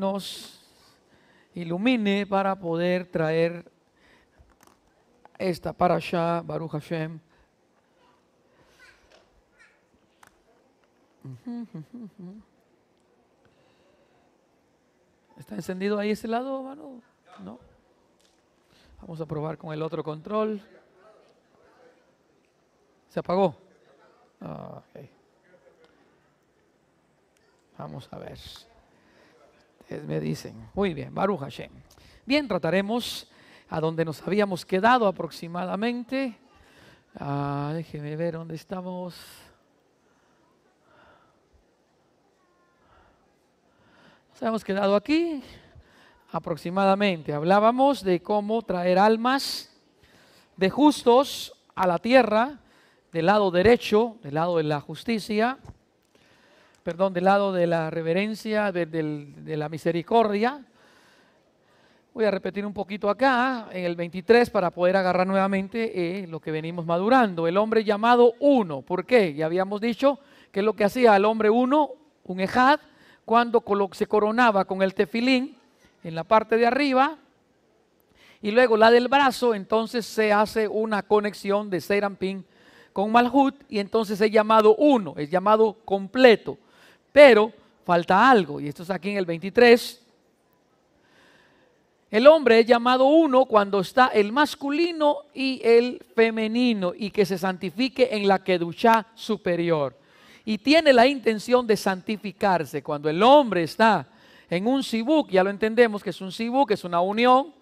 nos ilumine para poder traer esta parasha, Baruch Hashem. ¿Está encendido ahí ese lado, mano? No. Vamos a probar con el otro control. ¿Se apagó? Ah, Vamos a ver me dicen. Muy bien, Baruch Hashem. Bien, trataremos a donde nos habíamos quedado aproximadamente. Ah, déjeme ver dónde estamos. Nos habíamos quedado aquí aproximadamente. Hablábamos de cómo traer almas de justos a la tierra del lado derecho, del lado de la justicia, perdón, del lado de la reverencia, de, la misericordia. Voy a repetir un poquito acá, en el 23, para poder agarrar nuevamente eh, lo que venimos madurando. El hombre llamado uno. ¿Por qué? Ya habíamos dicho que es lo que hacía el hombre uno, un ejad, cuando se coronaba con el tefilín en la parte de arriba, y luego la del brazo, entonces se hace una conexión de Serampín con Malhut, y entonces es llamado uno, es llamado completo. Pero falta algo, y esto es aquí en el 23. El hombre es llamado uno cuando está el masculino y el femenino y que se santifique en la kedushá superior. Y tiene la intención de santificarse. Cuando el hombre está en un sibuk, ya lo entendemos que es un sibuk, es una unión,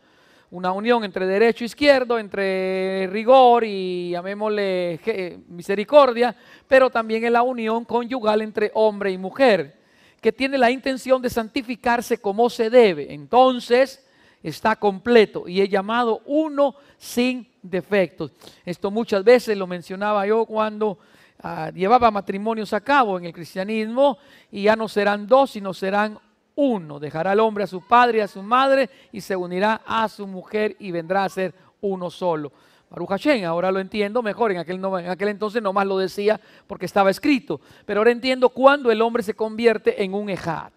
una unión entre derecho e izquierdo, entre rigor y llamémosle eh, misericordia, pero también es la unión conyugal entre hombre y mujer, que tiene la intención de santificarse como se debe. Entonces está completo y es llamado uno sin defectos. Esto muchas veces lo mencionaba yo cuando ah, llevaba matrimonios a cabo en el cristianismo y ya no serán dos, sino serán uno. Dejará al hombre a su padre y a su madre y se unirá a su mujer y vendrá a ser uno solo. Baruch Hashem, ahora lo entiendo mejor, en aquel, en aquel entonces nomás lo decía porque estaba escrito, pero ahora entiendo cuando el hombre se convierte en un ejad,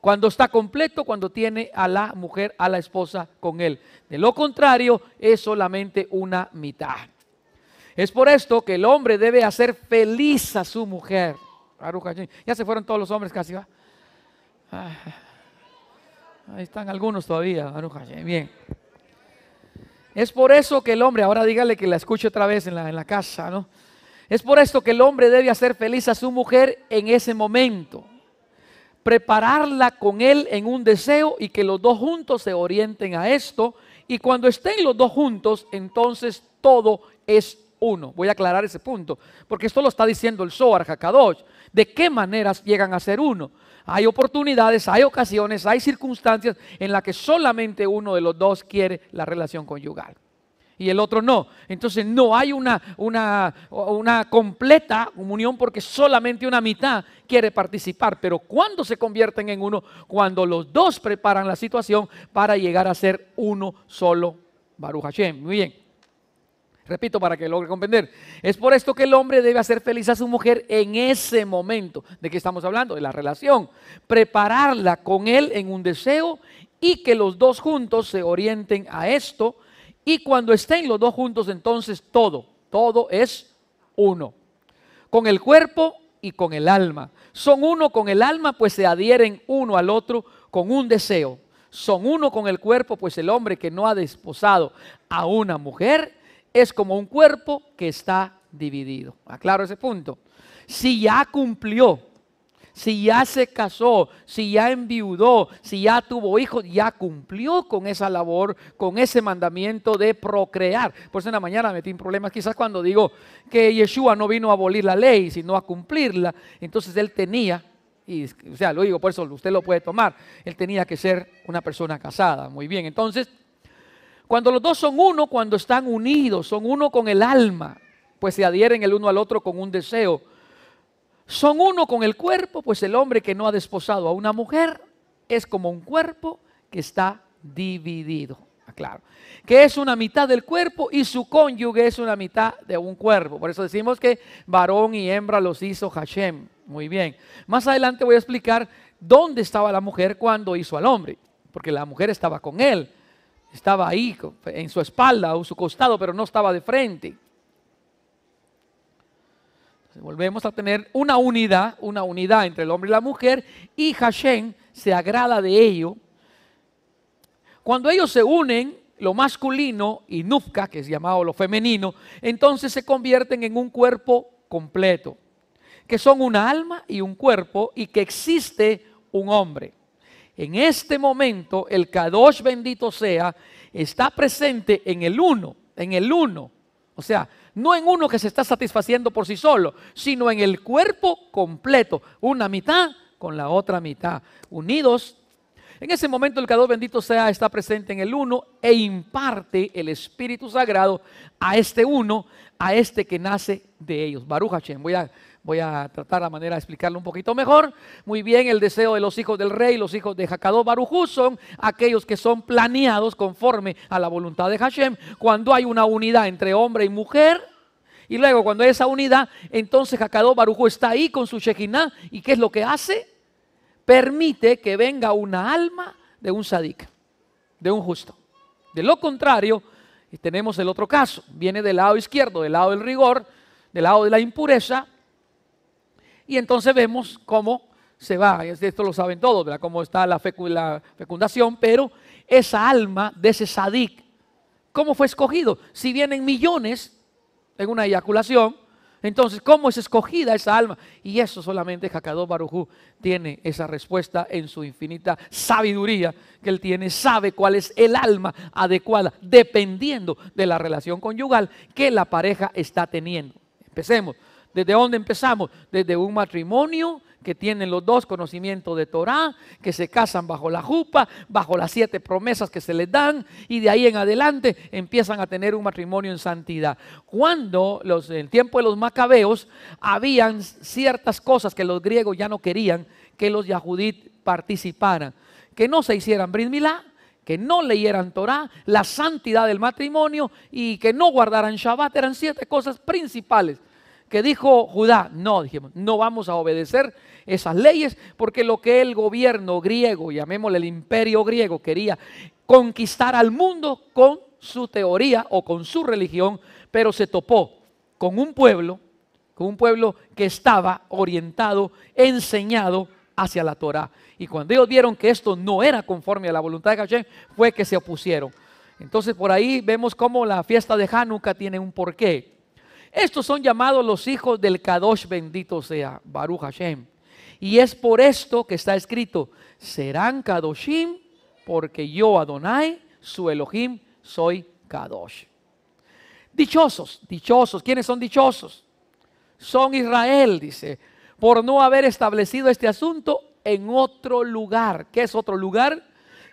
cuando está completo, cuando tiene a la mujer, a la esposa con él. De lo contrario, es solamente una mitad. Es por esto que el hombre debe hacer feliz a su mujer. Ya se fueron todos los hombres casi, ¿va? ahí están algunos todavía, Bien. Es por eso que el hombre, ahora dígale que la escuche otra vez en la, en la casa, ¿no? Es por esto que el hombre debe hacer feliz a su mujer en ese momento. Prepararla con él en un deseo y que los dos juntos se orienten a esto. Y cuando estén los dos juntos, entonces todo es uno. Voy a aclarar ese punto, porque esto lo está diciendo el Zohar Hakadosh. ¿De qué maneras llegan a ser uno? hay oportunidades, hay ocasiones, hay circunstancias en las que solamente uno de los dos quiere la relación conyugal y el otro no. Entonces no hay una, una, completa comunión porque solamente una mitad quiere participar. Pero cuando se convierten en uno, cuando los dos preparan la situación para llegar a ser uno solo, Baruch Hashem. Muy bien. Repito para que logre comprender. Es por esto que el hombre debe hacer feliz a su mujer en ese momento. ¿De qué estamos hablando? De la relación. Prepararla con él en un deseo y que los dos juntos se orienten a esto. Y cuando estén los dos juntos, entonces todo, todo es uno. Con el cuerpo y con el alma. Son uno con el alma, pues se adhieren uno al otro con un deseo. Son uno con el cuerpo, pues el hombre que no ha desposado a una mujer es como un cuerpo que está dividido. Aclaro ese punto. Si ya cumplió, si ya se casó, si ya enviudó, si ya tuvo hijos, ya cumplió con esa labor, con ese mandamiento de procrear. Por eso en la mañana metí en problemas quizás cuando digo que Yeshua no vino a abolir la ley, sino a cumplirla. Entonces él tenía y, o sea, lo digo, por eso usted lo puede tomar. Él tenía que ser una persona casada. Muy bien, entonces cuando los dos son uno, cuando están unidos, son uno con el alma, pues se adhieren el uno al otro con un deseo. Son uno con el cuerpo, pues el hombre que no ha desposado a una mujer es como un cuerpo que está dividido. Ah, claro, que es una mitad del cuerpo y su cónyuge es una mitad de un cuerpo. Por eso decimos que varón y hembra los hizo Hashem. Muy bien. Más adelante voy a explicar dónde estaba la mujer cuando hizo al hombre, porque la mujer estaba con él. Estaba ahí en su espalda o su costado, pero no estaba de frente. Entonces, volvemos a tener una unidad, una unidad entre el hombre y la mujer, y Hashem se agrada de ello. Cuando ellos se unen, lo masculino y Nufka, que es llamado lo femenino, entonces se convierten en un cuerpo completo, que son una alma y un cuerpo y que existe un hombre en este momento el Kadosh bendito sea, está presente en el uno, en el uno. O sea, no en uno que se está satisfaciendo por sí solo, sino en el cuerpo completo, una mitad con la otra mitad, unidos. En ese momento el Kadosh bendito sea está presente en el uno e imparte el Espíritu Sagrado a este uno, a este que nace de ellos. Baruch Hashem, voy a, Voy a tratar la manera de explicarlo un poquito mejor. Muy bien, el deseo de los hijos del rey, los hijos de Jacadó Barujú son aquellos que son planeados conforme a la voluntad de Hashem. Cuando hay una unidad entre hombre y mujer, y luego cuando hay esa unidad, entonces Jacadó Barujú está ahí con su Shekinah. ¿Y qué es lo que hace? Permite que venga una alma de un sadik, de un justo. De lo contrario, tenemos el otro caso. Viene del lado izquierdo, del lado del rigor, del lado de la impureza, y entonces vemos cómo se va. Esto lo saben todos, Cómo está la, fecundación, pero esa alma de ese sadik, ¿cómo fue escogido? Si vienen millones en una eyaculación, entonces, ¿cómo es escogida esa alma? Y eso solamente Jacadó Barujú tiene esa respuesta en su infinita sabiduría que él tiene. Sabe cuál es el alma adecuada dependiendo de la relación conyugal que la pareja está teniendo. Empecemos. ¿Desde dónde empezamos? Desde un matrimonio que tienen los dos conocimiento de Torah, que se casan bajo la jupa, bajo las siete promesas que se les dan, y de ahí en adelante empiezan a tener un matrimonio en santidad. Cuando los, en el tiempo de los macabeos habían ciertas cosas que los griegos ya no querían que los yahudit participaran, que no se hicieran brismilá, que no leyeran Torah, la santidad del matrimonio y que no guardaran Shabbat, eran siete cosas principales que dijo Judá. No, dijimos, no vamos a obedecer esas leyes porque lo que el gobierno griego, llamémosle el imperio griego, quería conquistar al mundo con su teoría o con su religión, pero se topó con un pueblo, con un pueblo que estaba orientado, enseñado hacia la Torá. Y cuando ellos vieron que esto no era conforme a la voluntad de Hashem, fue que se opusieron. Entonces por ahí vemos cómo la fiesta de Hanukkah tiene un porqué. Estos son llamados los hijos del Kadosh, bendito sea Baruch Hashem. Y es por esto que está escrito, serán Kadoshim, porque yo Adonai, su Elohim, soy Kadosh. Dichosos, dichosos, ¿quiénes son dichosos? Son Israel, dice, por no haber establecido este asunto en otro lugar. ¿Qué es otro lugar?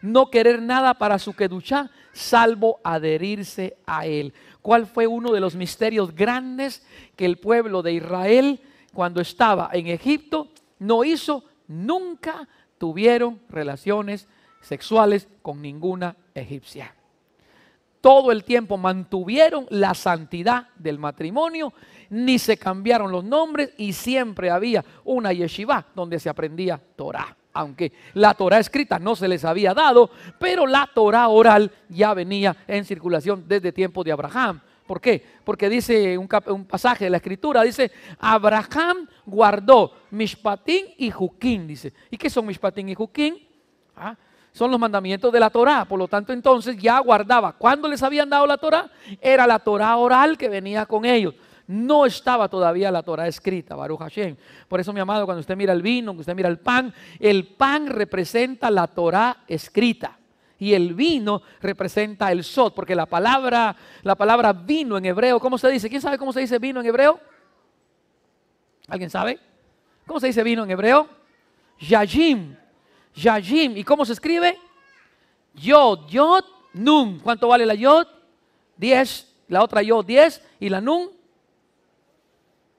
No querer nada para su kedushá, salvo adherirse a él cuál fue uno de los misterios grandes que el pueblo de Israel cuando estaba en Egipto no hizo, nunca tuvieron relaciones sexuales con ninguna egipcia. Todo el tiempo mantuvieron la santidad del matrimonio, ni se cambiaron los nombres y siempre había una yeshiva donde se aprendía Torah aunque la Torah escrita no se les había dado, pero la Torah oral ya venía en circulación desde tiempos de Abraham. ¿Por qué? Porque dice un, pasaje de la escritura, dice, Abraham guardó mishpatín y juquín, dice. ¿Y qué son mishpatín y juquín? ¿Ah? Son los mandamientos de la Torah, por lo tanto entonces ya guardaba. ¿Cuándo les habían dado la Torah? Era la Torah oral que venía con ellos no estaba todavía la Torah escrita, Baruch Hashem. Por eso, mi amado, cuando usted mira el vino, cuando usted mira el pan, el pan representa la Torah escrita. Y el vino representa el sot, porque la palabra, la palabra vino en hebreo, ¿cómo se dice? ¿Quién sabe cómo se dice vino en hebreo? ¿Alguien sabe? ¿Cómo se dice vino en hebreo? Yajim. Yajim. ¿Y cómo se escribe? Yod. Yod. Nun. ¿Cuánto vale la Yod? Diez. La otra Yod diez. Y la Nun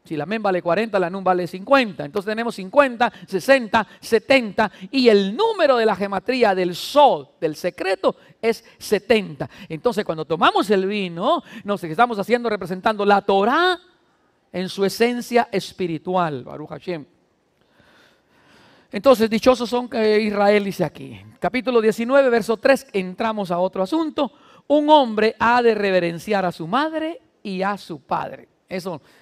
si la MEN vale 40, la NUM vale 50. Entonces tenemos 50, 60, 70 y el número de la gematría del sol, del secreto, es 70. Entonces cuando tomamos el vino, nos estamos haciendo representando la Torah en su esencia espiritual, Baruch Hashem. Entonces, dichosos son que eh, Israel, dice aquí. Capítulo 19, verso 3, entramos a otro asunto. Un hombre ha de reverenciar a su madre y a su padre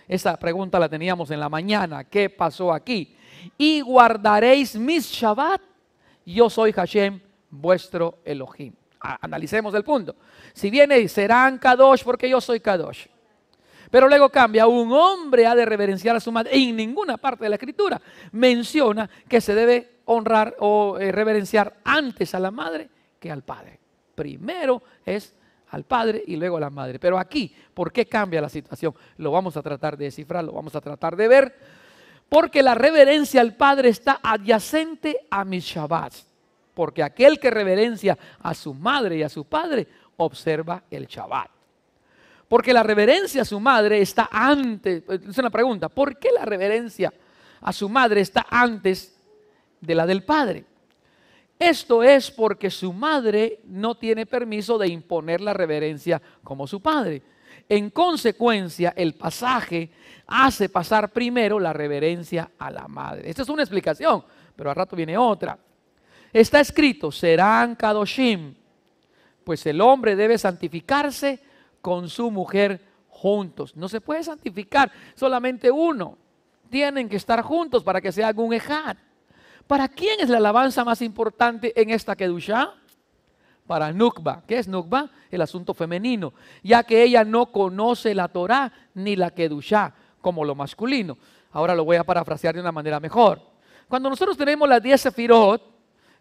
esa pregunta la teníamos en la mañana. ¿Qué pasó aquí? Y guardaréis mis Shabbat. Yo soy Hashem, vuestro Elohim. Analicemos el punto. Si viene, serán Kadosh porque yo soy Kadosh. Pero luego cambia, un hombre ha de reverenciar a su madre. En ninguna parte de la escritura menciona que se debe honrar o eh, reverenciar antes a la madre que al padre. Primero es al padre y luego a la madre. Pero aquí, ¿por qué cambia la situación? Lo vamos a tratar de descifrar, lo vamos a tratar de ver, porque la reverencia al padre está adyacente a mi Shabbat, porque aquel que reverencia a su madre y a su padre observa el Shabbat. Porque la reverencia a su madre está antes, es una pregunta, ¿por qué la reverencia a su madre está antes de la del padre? Esto es porque su madre no tiene permiso de imponer la reverencia como su padre. En consecuencia, el pasaje hace pasar primero la reverencia a la madre. Esta es una explicación, pero al rato viene otra. Está escrito, serán kadoshim, pues el hombre debe santificarse con su mujer juntos. No se puede santificar solamente uno. Tienen que estar juntos para que se haga un ejat. ¿Para quién es la alabanza más importante en esta Kedushá? Para Nukba. ¿Qué es Nukba? El asunto femenino, ya que ella no conoce la Torá ni la Kedushá como lo masculino. Ahora lo voy a parafrasear de una manera mejor. Cuando nosotros tenemos las 10 sefirot,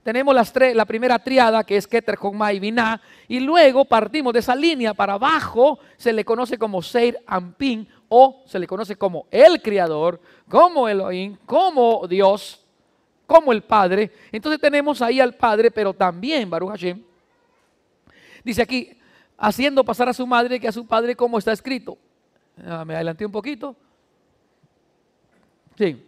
tenemos las tres, la primera triada que es Keter, Jogma y Binah, y luego partimos de esa línea para abajo, se le conoce como Seir Ampin, o se le conoce como el Creador, como Elohim, como Dios, como el Padre. Entonces tenemos ahí al Padre, pero también, Baruch Hashem, dice aquí, haciendo pasar a su madre que a su padre como está escrito. Ah, me adelanté un poquito. Sí.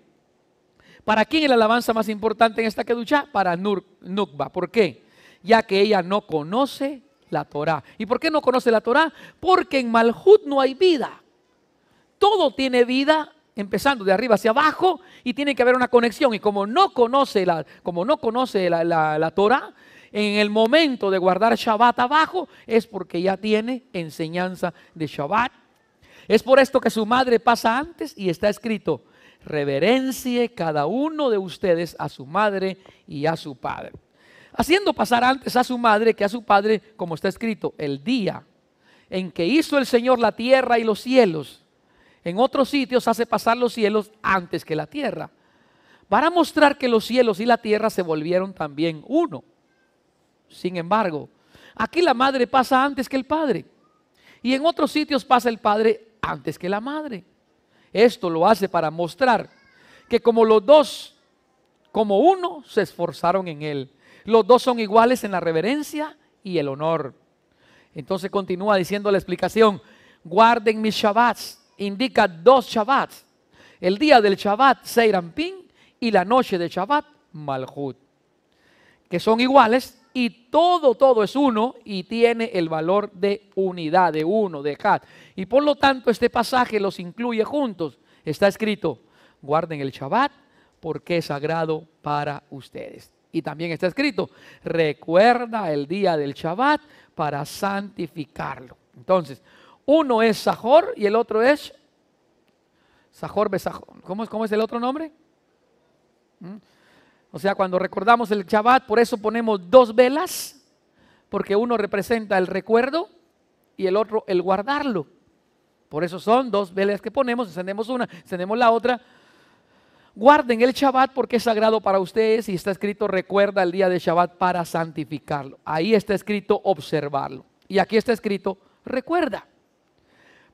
¿Para quién es la alabanza más importante en esta Kedusha, Para Nur, Nukba. ¿Por qué? Ya que ella no conoce la Torah. ¿Y por qué no conoce la Torah? Porque en Malhut no hay vida. Todo tiene vida empezando de arriba hacia abajo y tiene que haber una conexión. Y como no conoce la, como no conoce la, la, Torah, en el momento de guardar Shabbat abajo es porque ya tiene enseñanza de Shabbat. Es por esto que su madre pasa antes y está escrito, reverencie cada uno de ustedes a su madre y a su padre. Haciendo pasar antes a su madre que a su padre, como está escrito, el día en que hizo el Señor la tierra y los cielos en otros sitios hace pasar los cielos antes que la tierra, para mostrar que los cielos y la tierra se volvieron también uno. Sin embargo, aquí la madre pasa antes que el padre, y en otros sitios pasa el padre antes que la madre. Esto lo hace para mostrar que como los dos, como uno, se esforzaron en él. Los dos son iguales en la reverencia y el honor. Entonces continúa diciendo la explicación, guarden mis Shabbats indica dos Shabbats. El día del Shabbat Seirampin y la noche de Shabbat Malhut. Que son iguales y todo, todo es uno y tiene el valor de unidad, de uno, de Y por lo tanto este pasaje los incluye juntos. Está escrito, guarden el Shabbat porque es sagrado para ustedes. Y también está escrito, recuerda el día del Shabbat para santificarlo. Entonces, uno es Sajor y el otro es Sajor Besajor. ¿Cómo, es el otro nombre? ¿Mm? O sea, cuando recordamos el Shabbat, por eso ponemos dos velas, porque uno representa el recuerdo y el otro el guardarlo. Por eso son dos velas que ponemos, encendemos una, encendemos la otra. Guarden el Shabbat porque es sagrado para ustedes y está escrito recuerda el día de Shabbat para santificarlo. Ahí está escrito observarlo. Y aquí está escrito recuerda.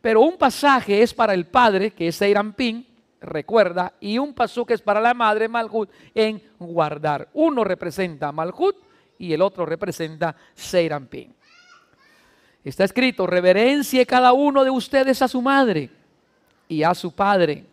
Pero un pasaje es para el padre, que es Seirampín, recuerda, y un que es para la madre, Malhut, en guardar. Uno representa a Malhut y el otro representa Seirampín. Está escrito, reverencie cada uno de ustedes a su madre y a su padre.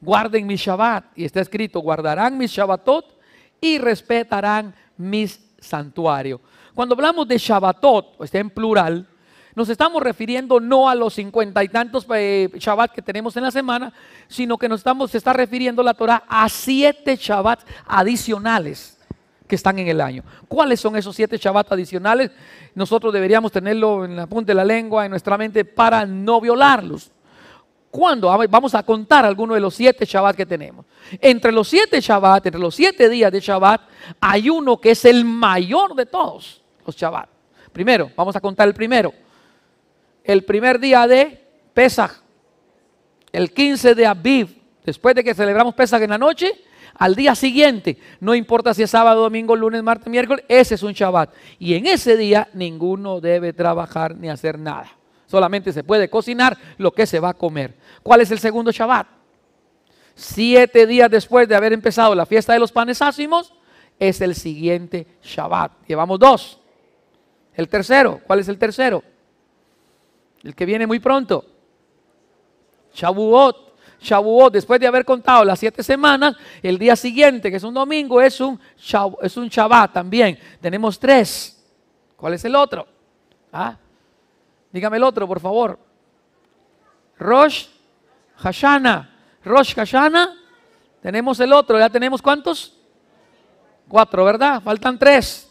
Guarden mi Shabbat. Y está escrito, guardarán mi Shabbatot y respetarán mis santuarios. Cuando hablamos de Shabbatot, está en plural, nos estamos refiriendo no a los cincuenta y tantos eh, Shabbat que tenemos en la semana, sino que nos estamos, se está refiriendo la Torah a siete Shabbat adicionales que están en el año. ¿Cuáles son esos siete Shabbat adicionales? Nosotros deberíamos tenerlo en la punta de la lengua, en nuestra mente, para no violarlos. ¿Cuándo? Vamos a contar alguno de los siete Shabbat que tenemos. Entre los siete Shabbat, entre los siete días de Shabbat, hay uno que es el mayor de todos los Shabbat. Primero, vamos a contar el primero el primer día de Pesaj, el 15 de Aviv, después de que celebramos Pesaj en la noche, al día siguiente, no importa si es sábado, domingo, lunes, martes, miércoles, ese es un Shabbat. Y en ese día ninguno debe trabajar ni hacer nada. Solamente se puede cocinar lo que se va a comer. ¿Cuál es el segundo Shabbat? Siete días después de haber empezado la fiesta de los panes ácimos, es el siguiente Shabbat. Llevamos dos. El tercero, ¿cuál es el tercero? el que viene muy pronto. Shavuot. Shavuot, después de haber contado las siete semanas, el día siguiente, que es un domingo, es un, es un Shabbat también. Tenemos tres. ¿Cuál es el otro? ¿Ah? Dígame el otro, por favor. Rosh Hashanah Rosh Hashana. Tenemos el otro. ¿Ya tenemos cuántos? Cuatro, ¿verdad? Faltan tres.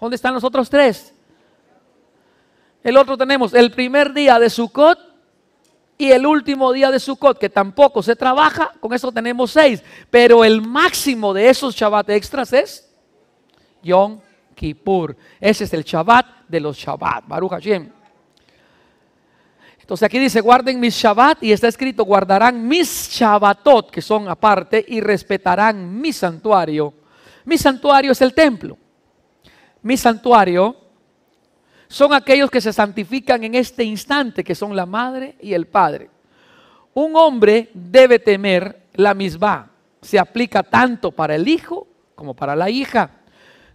¿Dónde están los otros tres? El otro tenemos el primer día de Sukkot y el último día de Sukkot, que tampoco se trabaja, con eso tenemos seis. Pero el máximo de esos Shabbat extras es Yom Kippur. Ese es el Shabbat de los Shabbat. Baruch Hashem. Entonces aquí dice, guarden mis Shabbat y está escrito, guardarán mis Shabbatot, que son aparte, y respetarán mi santuario. Mi santuario es el templo. Mi santuario son aquellos que se santifican en este instante, que son la madre y el padre. Un hombre debe temer la misma. Se aplica tanto para el hijo como para la hija.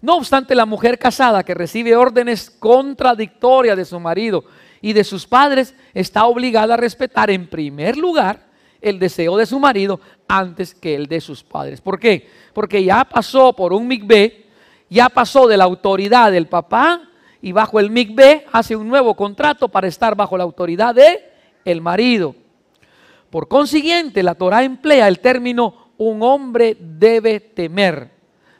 No obstante, la mujer casada que recibe órdenes contradictorias de su marido y de sus padres está obligada a respetar en primer lugar el deseo de su marido antes que el de sus padres. ¿Por qué? Porque ya pasó por un mikvé, ya pasó de la autoridad del papá y bajo el MICB hace un nuevo contrato para estar bajo la autoridad de el marido. Por consiguiente, la Torah emplea el término un hombre debe temer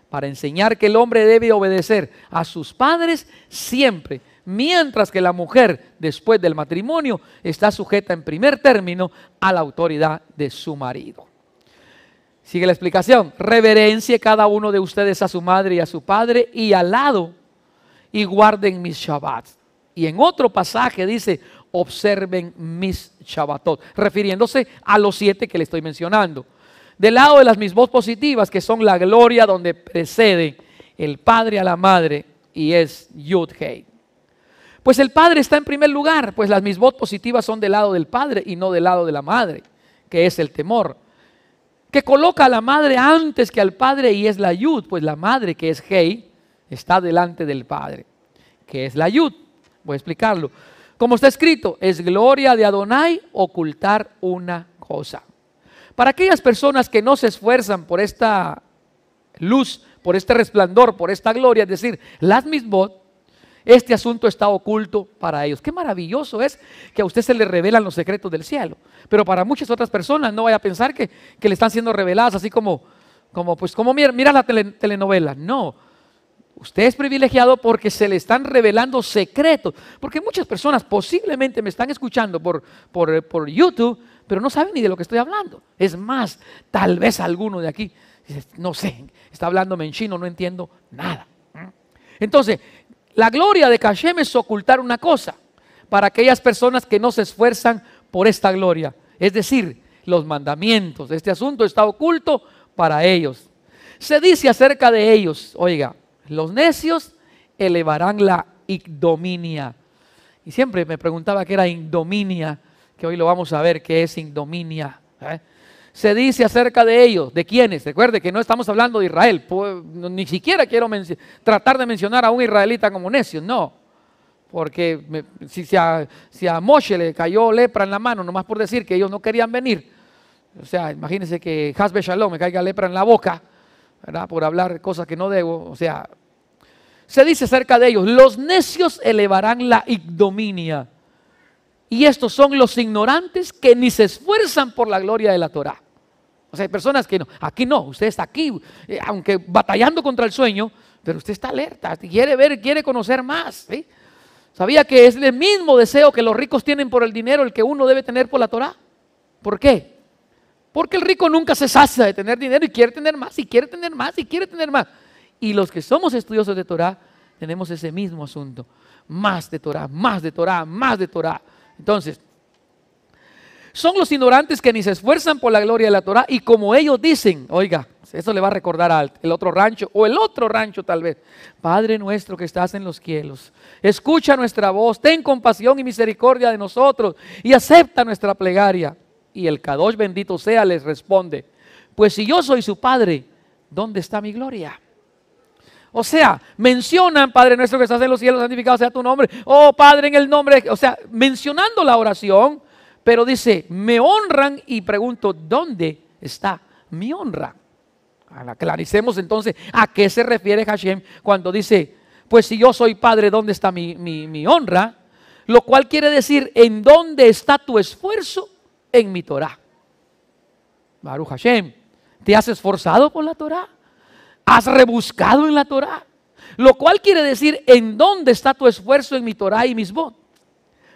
para enseñar que el hombre debe obedecer a sus padres siempre, mientras que la mujer después del matrimonio está sujeta en primer término a la autoridad de su marido. Sigue la explicación. Reverencie cada uno de ustedes a su madre y a su padre y al lado y guarden mis Shabbat. Y en otro pasaje dice, observen mis Shabbatot, refiriéndose a los siete que le estoy mencionando. Del lado de las mis voz positivas, que son la gloria donde precede el Padre a la Madre, y es Yud Hei. Pues el Padre está en primer lugar, pues las mis voz positivas son del lado del Padre y no del lado de la Madre, que es el temor. Que coloca a la Madre antes que al Padre y es la Yud, pues la Madre que es Hei, está delante del Padre, que es la yud. Voy a explicarlo. Como está escrito, es gloria de Adonai ocultar una cosa. Para aquellas personas que no se esfuerzan por esta luz, por este resplandor, por esta gloria, es decir, las mismas, este asunto está oculto para ellos. Qué maravilloso es que a usted se le revelan los secretos del cielo. Pero para muchas otras personas no vaya a pensar que, le están siendo reveladas así como, como pues como mira, la telenovela. No, Usted es privilegiado porque se le están revelando secretos. Porque muchas personas posiblemente me están escuchando por, por, eh, YouTube, pero no saben ni de lo que estoy hablando. Es más, tal vez alguno de aquí no sé, está hablándome en chino, no entiendo nada. ¿Mm? Entonces, la gloria de Cachem es ocultar una cosa para aquellas personas que no se esfuerzan por esta gloria. Es decir, los mandamientos. Este asunto está oculto para ellos. Se dice acerca de ellos, oiga, los necios elevarán la ignominia. Y siempre me preguntaba qué era ignominia, que hoy lo vamos a ver qué es ignominia. ¿eh? Se dice acerca de ellos, de quienes. Recuerde que no estamos hablando de Israel, pues, ni siquiera quiero tratar de mencionar a un israelita como necio, no. Porque si, a, Moshe le cayó lepra en la mano, nomás por decir que ellos no querían venir. O sea, imagínense que Hasbe Shalom me caiga lepra en la boca por hablar cosas que no debo, o sea, se dice acerca de ellos, los necios elevarán la ignominia. Y estos son los ignorantes que ni se esfuerzan por la gloria de la Torah O sea, hay personas que no, aquí no, usted está aquí, eh, aunque batallando contra el sueño, pero usted está alerta, quiere ver, quiere conocer más. ¿sí? Sabía que es el mismo deseo que los ricos tienen por el dinero el que uno debe tener por la Torá. ¿Por qué? Porque el rico nunca se sacia de tener dinero y quiere tener más y quiere tener más y quiere tener más. Y los que somos estudiosos de Torah tenemos ese mismo asunto. Más de Torah, más de Torah, más de Torah. Entonces, son los ignorantes que ni se esfuerzan por la gloria de la Torah y como ellos dicen, oiga, eso le va a recordar al el otro rancho o el otro rancho tal vez. Padre nuestro que estás en los cielos, escucha nuestra voz, ten compasión y misericordia de nosotros y acepta nuestra plegaria. Y el Kadosh bendito sea les responde, pues si yo soy su Padre, ¿dónde está mi gloria? O sea, mencionan, Padre nuestro que estás en los cielos, santificado sea tu nombre. Oh Padre, en el nombre. O sea, mencionando la oración, pero dice, me honran y pregunto, ¿dónde está mi honra? Aclaricemos entonces a qué se refiere Hashem cuando dice, pues si yo soy Padre, ¿dónde está mi, mi honra? Lo cual quiere decir, ¿en dónde está tu esfuerzo? en mi Torah. Baruch Hashem, ¿te has esforzado por la Torah? ¿Has rebuscado en la Torah? Lo cual quiere decir, ¿en dónde está tu esfuerzo en mi Torah y mis bot?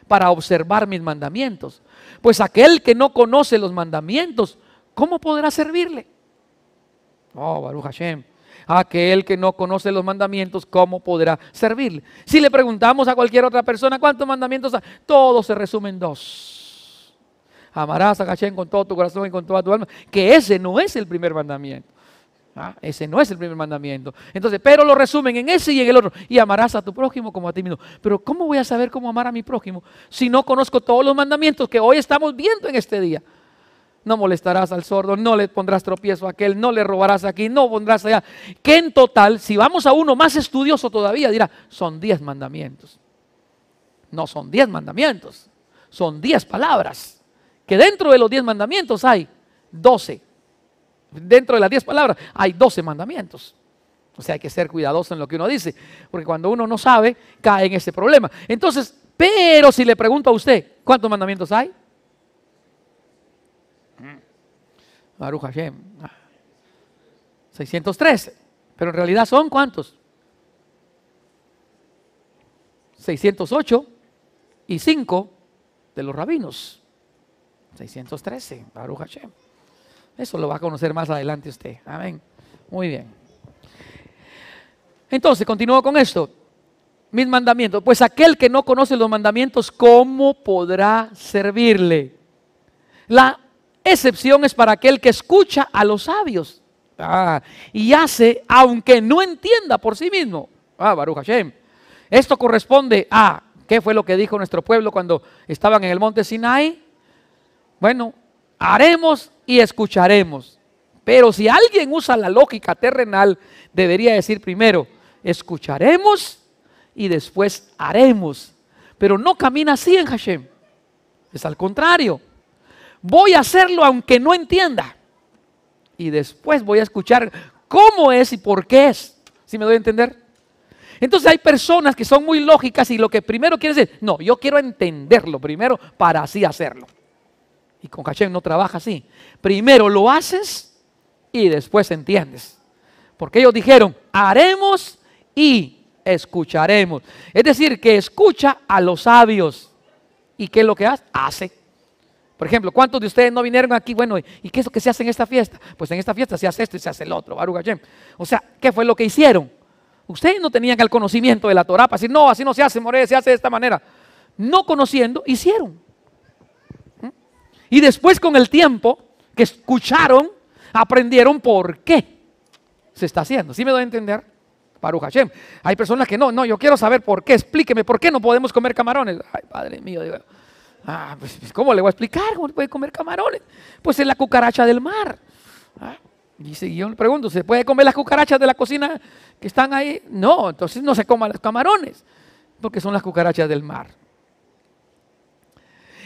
Para observar mis mandamientos. Pues aquel que no conoce los mandamientos, ¿cómo podrá servirle? Oh, Baruch Hashem. Aquel que no conoce los mandamientos, ¿cómo podrá servirle? Si le preguntamos a cualquier otra persona cuántos mandamientos, hay? todos se resumen dos amarás a con todo tu corazón y con toda tu alma, que ese no es el primer mandamiento. ¿Ah? Ese no es el primer mandamiento. Entonces, pero lo resumen en ese y en el otro. Y amarás a tu prójimo como a ti mismo. Pero ¿cómo voy a saber cómo amar a mi prójimo si no conozco todos los mandamientos que hoy estamos viendo en este día? No molestarás al sordo, no le pondrás tropiezo a aquel, no le robarás aquí, no pondrás allá. Que en total, si vamos a uno más estudioso todavía, dirá, son diez mandamientos. No son diez mandamientos, son diez palabras que dentro de los diez mandamientos hay doce. Dentro de las diez palabras hay doce mandamientos. O sea, hay que ser cuidadoso en lo que uno dice, porque cuando uno no sabe, cae en ese problema. Entonces, pero si le pregunto a usted, ¿cuántos mandamientos hay? Baruch Hashem. 613. Pero en realidad son cuántos? 608 y 5 de los rabinos. 613, Baruch Hashem. Eso lo va a conocer más adelante usted. Amén. Muy bien. Entonces, continúo con esto. Mis mandamientos. Pues aquel que no conoce los mandamientos, ¿cómo podrá servirle? La excepción es para aquel que escucha a los sabios ah, y hace, aunque no entienda por sí mismo. Ah, Baruch Hashem. Esto corresponde a, ¿qué fue lo que dijo nuestro pueblo cuando estaban en el monte Sinai? Bueno, haremos y escucharemos. Pero si alguien usa la lógica terrenal, debería decir primero, escucharemos y después haremos. Pero no camina así en Hashem. Es al contrario. Voy a hacerlo aunque no entienda. Y después voy a escuchar cómo es y por qué es. si me doy a entender? Entonces hay personas que son muy lógicas y lo que primero quieren decir, no, yo quiero entenderlo primero para así hacerlo. Y con Kachem no trabaja así. Primero lo haces y después entiendes. Porque ellos dijeron, haremos y escucharemos. Es decir, que escucha a los sabios. ¿Y qué es lo que hace? Hace. Por ejemplo, ¿cuántos de ustedes no vinieron aquí? Bueno, ¿y qué es lo que se hace en esta fiesta? Pues en esta fiesta se hace esto y se hace el otro, Baru O sea, ¿qué fue lo que hicieron? Ustedes no tenían el conocimiento de la Torah para decir, no, así no se hace, More, se hace de esta manera. No conociendo, hicieron. Y después con el tiempo que escucharon, aprendieron por qué se está haciendo. ¿Sí me doy a entender? para Hashem. Hay personas que no, no, yo quiero saber por qué, explíqueme, ¿por qué no podemos comer camarones? Ay, padre mío, digo, ah, pues, pues ¿cómo le voy a explicar? ¿Cómo se puede comer camarones? Pues es la cucaracha del mar. Ah, y si yo le pregunto, ¿se puede comer las cucarachas de la cocina que están ahí? No, entonces no se coman los camarones, porque son las cucarachas del mar.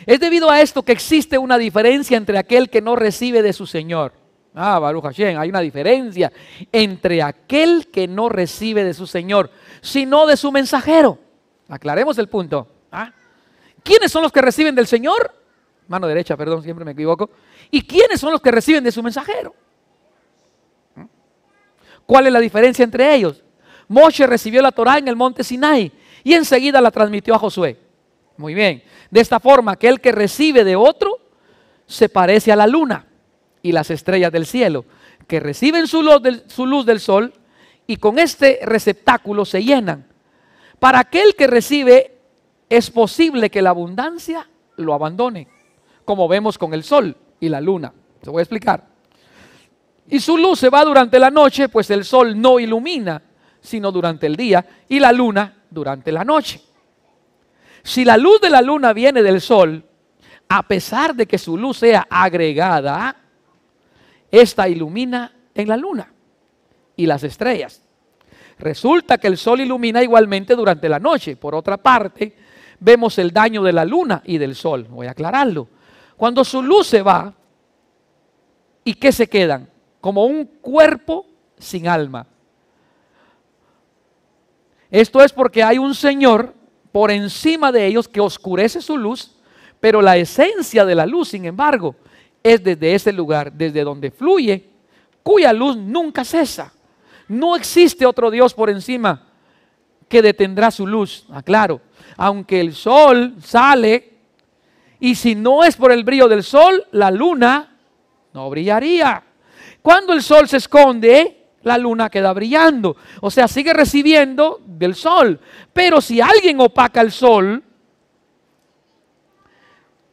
Es debido a esto que existe una diferencia entre aquel que no recibe de su Señor. Ah, Baruch Hashem, hay una diferencia entre aquel que no recibe de su Señor, sino de su mensajero. Aclaremos el punto. ¿Ah? ¿Quiénes son los que reciben del Señor? Mano derecha, perdón, siempre me equivoco. ¿Y quiénes son los que reciben de su mensajero? ¿Mm? ¿Cuál es la diferencia entre ellos? Moshe recibió la Torah en el monte Sinai y enseguida la transmitió a Josué. Muy bien. De esta forma, aquel que recibe de otro se parece a la luna y las estrellas del cielo, que reciben su luz del, sol y con este receptáculo se llenan. Para aquel que recibe es posible que la abundancia lo abandone, como vemos con el sol y la luna. Te voy a explicar. Y su luz se va durante la noche, pues el sol no ilumina, sino durante el día, y la luna durante la noche. Si la luz de la luna viene del sol, a pesar de que su luz sea agregada, esta ilumina en la luna y las estrellas. Resulta que el sol ilumina igualmente durante la noche. Por otra parte, vemos el daño de la luna y del sol. Voy a aclararlo. Cuando su luz se va, ¿y qué se quedan? Como un cuerpo sin alma. Esto es porque hay un Señor por encima de ellos que oscurece su luz, pero la esencia de la luz, sin embargo, es desde ese lugar, desde donde fluye, cuya luz nunca cesa. No existe otro Dios por encima que detendrá su luz, aclaro. Ah, aunque el sol sale, y si no es por el brillo del sol, la luna no brillaría. Cuando el sol se esconde, la luna queda brillando. O sea, sigue recibiendo del sol. Pero si alguien opaca el sol,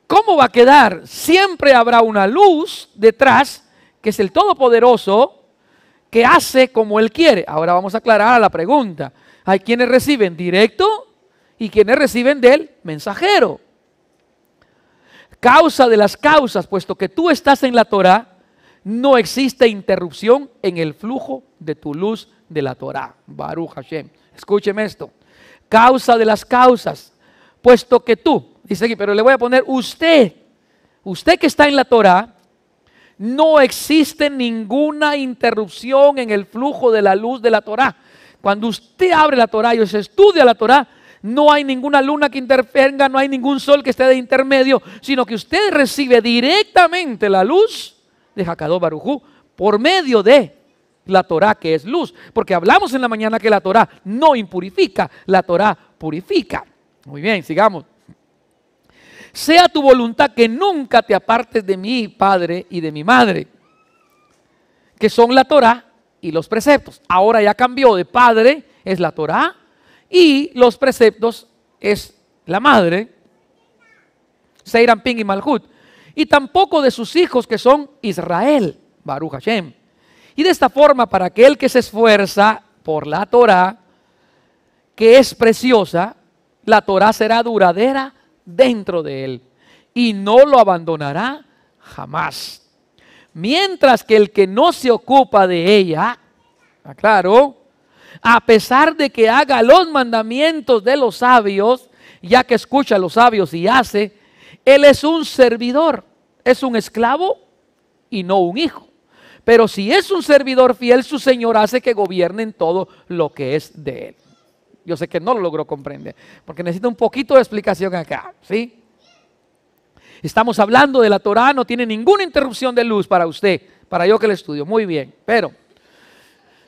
¿cómo va a quedar? Siempre habrá una luz detrás, que es el Todopoderoso, que hace como Él quiere. Ahora vamos a aclarar a la pregunta. Hay quienes reciben directo y quienes reciben del mensajero. Causa de las causas, puesto que tú estás en la Torah, no existe interrupción en el flujo de tu luz de la Torah. Baruch Hashem. Escúcheme esto. Causa de las causas. Puesto que tú, dice aquí, pero le voy a poner usted, usted que está en la Torah, no existe ninguna interrupción en el flujo de la luz de la Torah. Cuando usted abre la Torah y usted estudia la Torah, no hay ninguna luna que intervenga, no hay ningún sol que esté de intermedio, sino que usted recibe directamente la luz de Jacadó Barujú por medio de la Torah que es luz. Porque hablamos en la mañana que la Torah no impurifica, la Torah purifica. Muy bien, sigamos. Sea tu voluntad que nunca te apartes de mi padre y de mi madre, que son la Torah y los preceptos. Ahora ya cambió de padre, es la Torah, y los preceptos es la madre. Seiran, Ping y Malhut y tampoco de sus hijos que son Israel, Baruch Hashem. Y de esta forma, para aquel que se esfuerza por la Torah, que es preciosa, la Torah será duradera dentro de él y no lo abandonará jamás. Mientras que el que no se ocupa de ella, claro a pesar de que haga los mandamientos de los sabios, ya que escucha a los sabios y hace, él es un servidor, es un esclavo y no un hijo. Pero si es un servidor fiel, su Señor hace que gobierne en todo lo que es de él. Yo sé que no lo logró comprender, porque necesita un poquito de explicación acá, ¿sí? Estamos hablando de la Torá, no tiene ninguna interrupción de luz para usted, para yo que le estudio. Muy bien, pero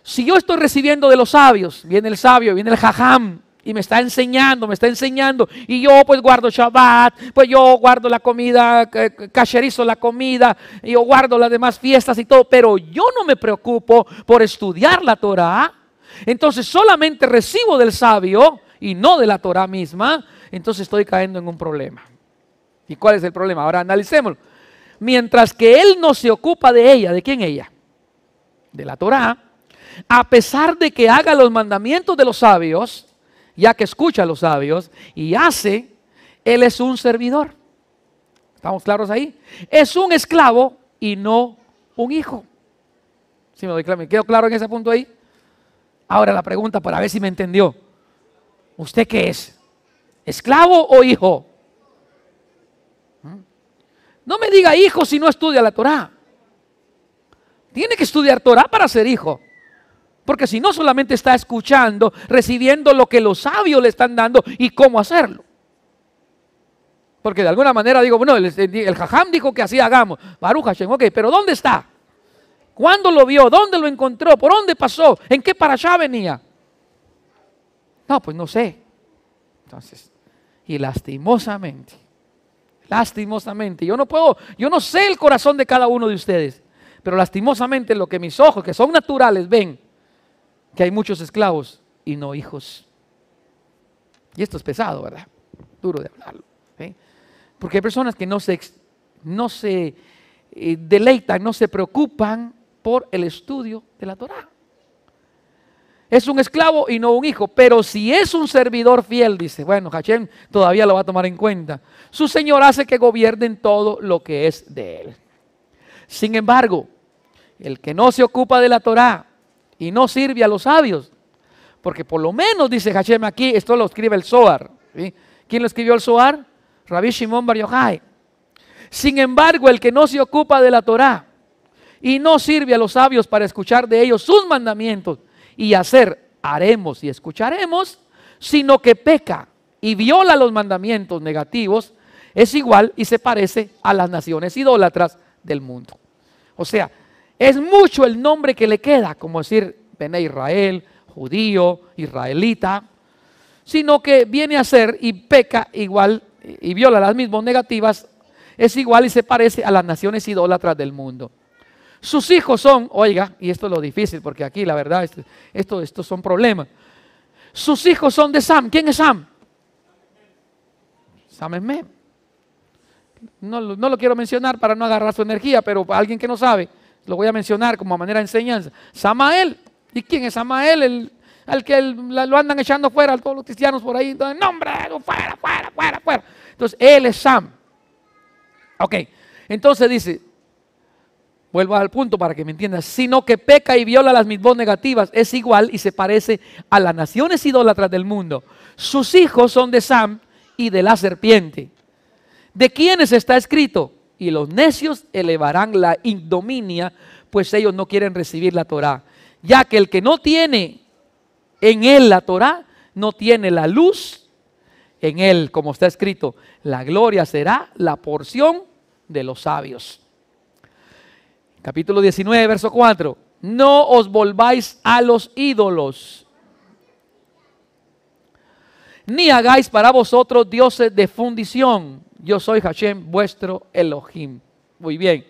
si yo estoy recibiendo de los sabios, viene el sabio, viene el jajam, y me está enseñando, me está enseñando. Y yo pues guardo Shabbat, pues yo guardo la comida, eh, cacherizo la comida, yo guardo las demás fiestas y todo, pero yo no me preocupo por estudiar la Torah. Entonces solamente recibo del sabio y no de la Torah misma, entonces estoy cayendo en un problema. ¿Y cuál es el problema? Ahora analicémoslo. Mientras que él no se ocupa de ella, ¿de quién ella? De la Torah. A pesar de que haga los mandamientos de los sabios, ya que escucha a los sabios y hace, él es un servidor. ¿Estamos claros ahí? Es un esclavo y no un hijo. si me doy claro? ¿Me quedo claro en ese punto ahí? Ahora la pregunta para ver si me entendió. ¿Usted qué es? ¿Esclavo o hijo? ¿Mm? No me diga hijo si no estudia la Torah. Tiene que estudiar Torah para ser hijo. Porque si no, solamente está escuchando, recibiendo lo que los sabios le están dando y cómo hacerlo. Porque de alguna manera digo, bueno, el, el, jajam dijo que así hagamos. Baruch Hashem, ok, pero ¿dónde está? ¿Cuándo lo vio? ¿Dónde lo encontró? ¿Por dónde pasó? ¿En qué para allá venía? No, pues no sé. Entonces, y lastimosamente, lastimosamente, yo no puedo, yo no sé el corazón de cada uno de ustedes, pero lastimosamente lo que mis ojos, que son naturales, ven, que hay muchos esclavos y no hijos. Y esto es pesado, ¿verdad? Duro de hablarlo. Porque hay personas que no se, no se eh, deleitan, no se preocupan por el estudio de la Torah. Es un esclavo y no un hijo, pero si es un servidor fiel, dice, bueno, Hachem todavía lo va a tomar en cuenta. Su Señor hace que gobiernen todo lo que es de él. Sin embargo, el que no se ocupa de la Torah, y no sirve a los sabios. Porque por lo menos, dice Hashem aquí, esto lo escribe el Zohar. ¿Quién lo escribió el Zohar? Rabbi Shimon Bar Yochai. Sin embargo, el que no se ocupa de la Torah y no sirve a los sabios para escuchar de ellos sus mandamientos y hacer, haremos y escucharemos, sino que peca y viola los mandamientos negativos, es igual y se parece a las naciones idólatras del mundo. O sea, es mucho el nombre que le queda, como decir Bene Israel, judío, israelita, sino que viene a ser y peca igual y viola las mismas negativas, es igual y se parece a las naciones idólatras del mundo. Sus hijos son, oiga, y esto es lo difícil, porque aquí la verdad, esto, esto, estos son problemas. Sus hijos son de Sam. ¿Quién es Sam? Sam es No, no lo quiero mencionar para no agarrar su energía, pero alguien que no sabe lo voy a mencionar como manera de enseñanza. Samael. ¿Y quién es Samael? El, al que lo andan echando fuera, a todos los cristianos por ahí. Entonces, nombre, fuera, fuera, fuera, fuera. Entonces, él es Sam. Ok. Entonces dice, vuelvo al punto para que me entiendas, sino que peca y viola las mismas negativas, es igual y se parece a las naciones idólatras del mundo. Sus hijos son de Sam y de la serpiente. ¿De quiénes está escrito? y los necios elevarán la indominia, pues ellos no quieren recibir la Torá. Ya que el que no tiene en él la Torá, no tiene la luz en él, como está escrito, la gloria será la porción de los sabios. Capítulo 19, verso 4. No os volváis a los ídolos ni hagáis para vosotros dioses de fundición. Yo soy Hashem, vuestro Elohim. Muy bien.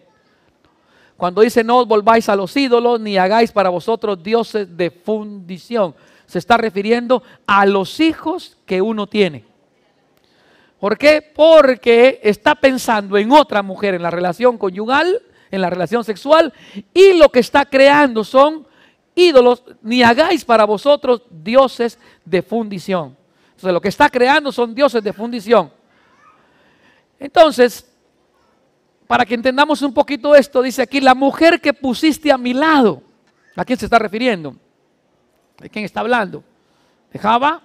Cuando dice no os volváis a los ídolos, ni hagáis para vosotros dioses de fundición. Se está refiriendo a los hijos que uno tiene. ¿Por qué? Porque está pensando en otra mujer, en la relación conyugal, en la relación sexual, y lo que está creando son ídolos, ni hagáis para vosotros dioses de fundición. Entonces lo que está creando son dioses de fundición. Entonces, para que entendamos un poquito esto, dice aquí, la mujer que pusiste a mi lado, ¿a quién se está refiriendo? ¿De quién está hablando? ¿De Java?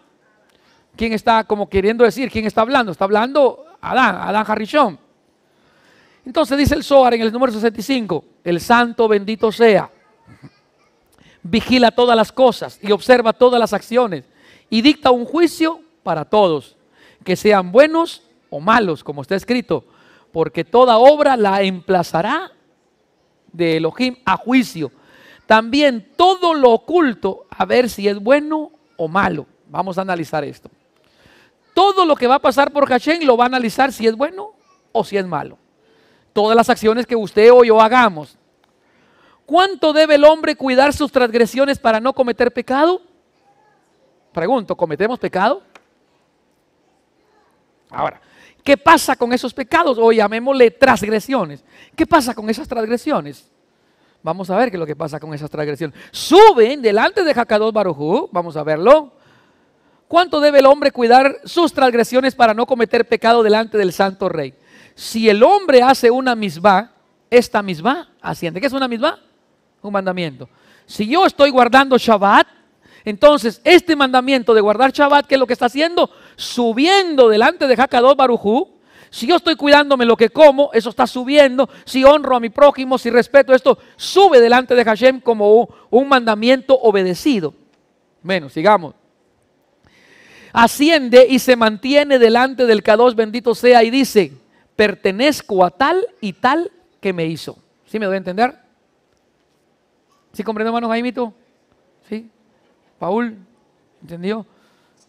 ¿Quién está como queriendo decir? ¿Quién está hablando? Está hablando Adán, Adán Harrison. Entonces dice el Zohar en el número 65, el santo bendito sea, vigila todas las cosas y observa todas las acciones, y dicta un juicio para todos, que sean buenos o malos, como está escrito, porque toda obra la emplazará de Elohim a juicio. También todo lo oculto, a ver si es bueno o malo. Vamos a analizar esto. Todo lo que va a pasar por Hashem lo va a analizar si es bueno o si es malo. Todas las acciones que usted o yo hagamos. ¿Cuánto debe el hombre cuidar sus transgresiones para no cometer pecado? Pregunto, ¿cometemos pecado? Ahora, ¿qué pasa con esos pecados? O llamémosle transgresiones. ¿Qué pasa con esas transgresiones? Vamos a ver qué es lo que pasa con esas transgresiones. Suben delante de Jacadot Barujú, vamos a verlo. ¿Cuánto debe el hombre cuidar sus transgresiones para no cometer pecado delante del Santo Rey? Si el hombre hace una misma, esta misma asciende. ¿Qué es una misma? Un mandamiento. Si yo estoy guardando Shabbat, entonces, este mandamiento de guardar Shabbat, que es lo que está haciendo? Subiendo delante de Hakadot Barujú. Si yo estoy cuidándome lo que como, eso está subiendo. Si honro a mi prójimo, si respeto esto, sube delante de Hashem como un mandamiento obedecido. Bueno, sigamos. Asciende y se mantiene delante del Kados, bendito sea, y dice, pertenezco a tal y tal que me hizo. ¿Sí me doy a entender? ¿Sí comprendo, hermano Jaimito? Paul, ¿entendió?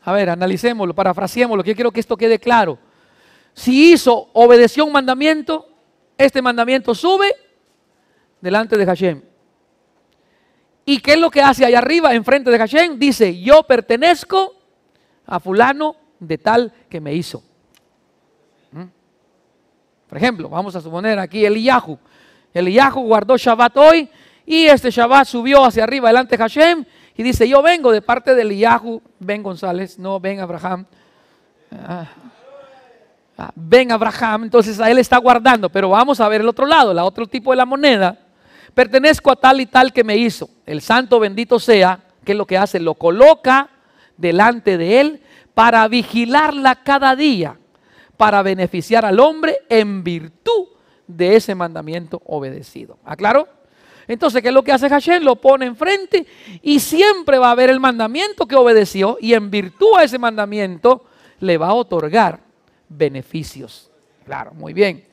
A ver, analicémoslo, parafraseémoslo, que yo quiero que esto quede claro. Si hizo, obedeció un mandamiento, este mandamiento sube delante de Hashem. ¿Y qué es lo que hace allá arriba, enfrente de Hashem? Dice, yo pertenezco a fulano de tal que me hizo. ¿Mm? Por ejemplo, vamos a suponer aquí el El Yahu guardó Shabbat hoy y este Shabbat subió hacia arriba delante de Hashem y dice, yo vengo de parte del yahoo ven González, no ven Abraham. Ven ah. Ah, Abraham, entonces a él está guardando, pero vamos a ver el otro lado, el otro tipo de la moneda. Pertenezco a tal y tal que me hizo. El santo bendito sea, que es lo que hace, lo coloca delante de él para vigilarla cada día, para beneficiar al hombre en virtud de ese mandamiento obedecido. ¿Aclaro? Entonces, ¿qué es lo que hace Hashem? Lo pone enfrente y siempre va a ver el mandamiento que obedeció y en virtud a ese mandamiento le va a otorgar beneficios. Claro, muy bien.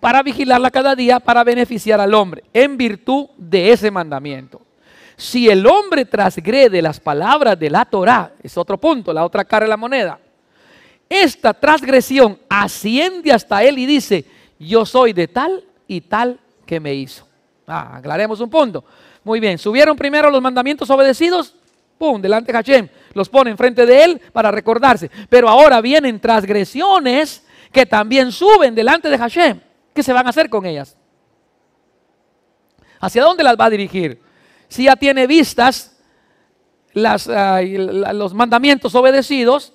Para vigilarla cada día, para beneficiar al hombre, en virtud de ese mandamiento. Si el hombre transgrede las palabras de la Torah, es otro punto, la otra cara de la moneda, esta transgresión asciende hasta él y dice, yo soy de tal y tal me hizo. Ah, aclaremos un punto. Muy bien, subieron primero los mandamientos obedecidos, ¡pum!, delante de Hashem. Los pone enfrente de él para recordarse. Pero ahora vienen transgresiones que también suben delante de Hashem. ¿Qué se van a hacer con ellas? ¿Hacia dónde las va a dirigir? Si ya tiene vistas los mandamientos obedecidos,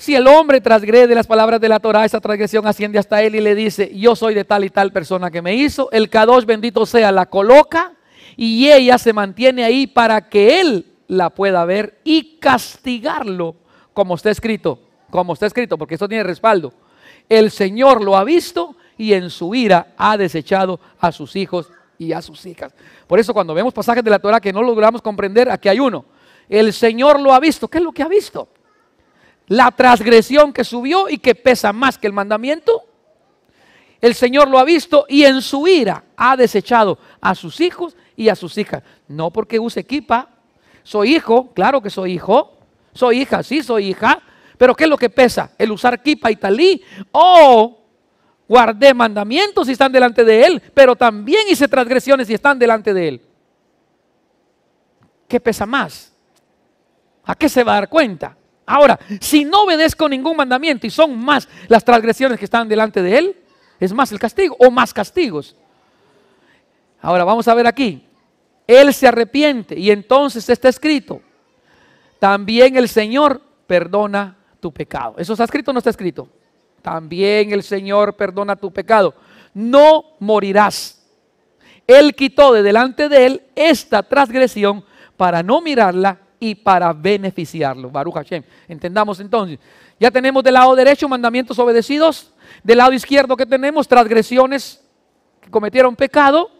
si el hombre transgrede las palabras de la Torah, esa transgresión asciende hasta él y le dice, yo soy de tal y tal persona que me hizo. El Kadosh bendito sea, la coloca y ella se mantiene ahí para que él la pueda ver y castigarlo, como está escrito, como está escrito, porque esto tiene respaldo. El Señor lo ha visto y en su ira ha desechado a sus hijos y a sus hijas. Por eso cuando vemos pasajes de la Torah que no logramos comprender, aquí hay uno. El Señor lo ha visto. ¿Qué es lo que ha visto? la transgresión que subió y que pesa más que el mandamiento. El Señor lo ha visto y en su ira ha desechado a sus hijos y a sus hijas. No porque use equipa. Soy hijo, claro que soy hijo. Soy hija, sí, soy hija. Pero ¿qué es lo que pesa? ¿El usar kipa y talí? O guardé mandamientos y están delante de él, pero también hice transgresiones y están delante de él. ¿Qué pesa más? ¿A qué se va a dar cuenta? Ahora, si no obedezco ningún mandamiento y son más las transgresiones que están delante de él, es más el castigo o más castigos. Ahora vamos a ver aquí. Él se arrepiente y entonces está escrito, también el Señor perdona tu pecado. ¿Eso está escrito o no está escrito? También el Señor perdona tu pecado. No morirás. Él quitó de delante de él esta transgresión para no mirarla y para beneficiarlo. Baruch Hashem. Entendamos entonces. Ya tenemos del lado derecho mandamientos obedecidos. Del lado izquierdo que tenemos transgresiones que cometieron pecado.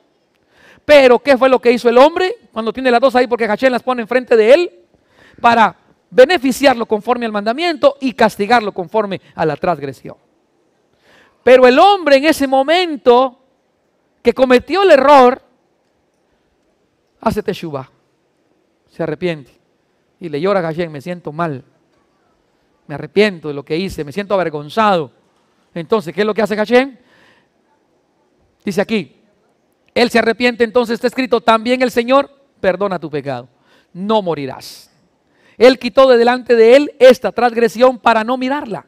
Pero ¿qué fue lo que hizo el hombre cuando tiene las dos ahí? Porque Hashem las pone enfrente de él para beneficiarlo conforme al mandamiento y castigarlo conforme a la transgresión. Pero el hombre en ese momento que cometió el error, hace teshuva, se arrepiente y le llora a me siento mal, me arrepiento de lo que hice, me siento avergonzado. Entonces, ¿qué es lo que hace Hashem? Dice aquí, él se arrepiente, entonces está escrito, también el Señor perdona tu pecado, no morirás. Él quitó de delante de él esta transgresión para no mirarla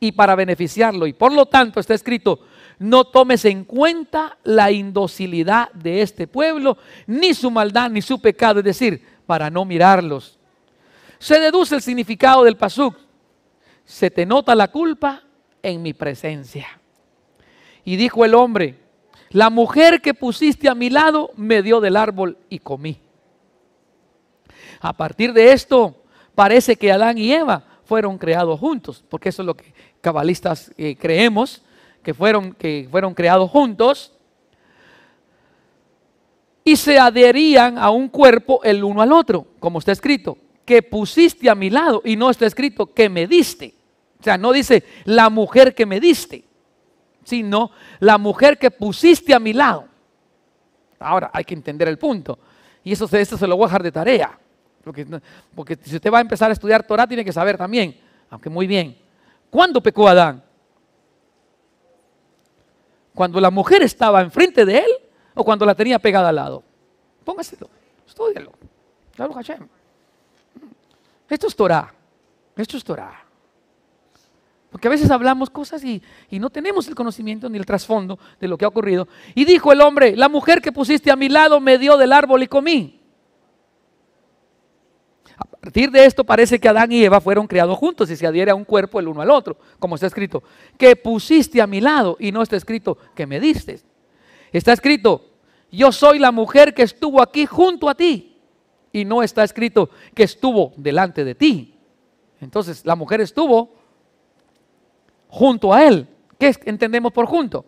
y para beneficiarlo. Y por lo tanto está escrito, no tomes en cuenta la indocilidad de este pueblo, ni su maldad, ni su pecado, es decir, para no mirarlos. Se deduce el significado del pasuk. Se te nota la culpa en mi presencia. Y dijo el hombre, la mujer que pusiste a mi lado me dio del árbol y comí. A partir de esto, parece que Adán y Eva fueron creados juntos, porque eso es lo que cabalistas eh, creemos, que fueron, que fueron creados juntos, y se adherían a un cuerpo el uno al otro, como está escrito que pusiste a mi lado y no está escrito que me diste. O sea, no dice la mujer que me diste, sino la mujer que pusiste a mi lado. Ahora hay que entender el punto. Y eso, eso se lo voy a dejar de tarea. Porque, si usted va a empezar a estudiar Torah, tiene que saber también. Aunque muy bien. ¿Cuándo pecó Adán? ¿Cuando la mujer estaba enfrente de él o cuando la tenía pegada al lado? Póngaselo, estúdialo. Claro, Hashem. Esto es Torah, esto es Torah. Porque a veces hablamos cosas y, no tenemos el conocimiento ni el trasfondo de lo que ha ocurrido. Y dijo el hombre, la mujer que pusiste a mi lado me dio del árbol y comí. A partir de esto parece que Adán y Eva fueron creados juntos y se adhiere a un cuerpo el uno al otro, como está escrito, que pusiste a mi lado y no está escrito que me diste. Está escrito, yo soy la mujer que estuvo aquí junto a ti y no está escrito que estuvo delante de ti. Entonces la mujer estuvo junto a él. ¿Qué entendemos por junto?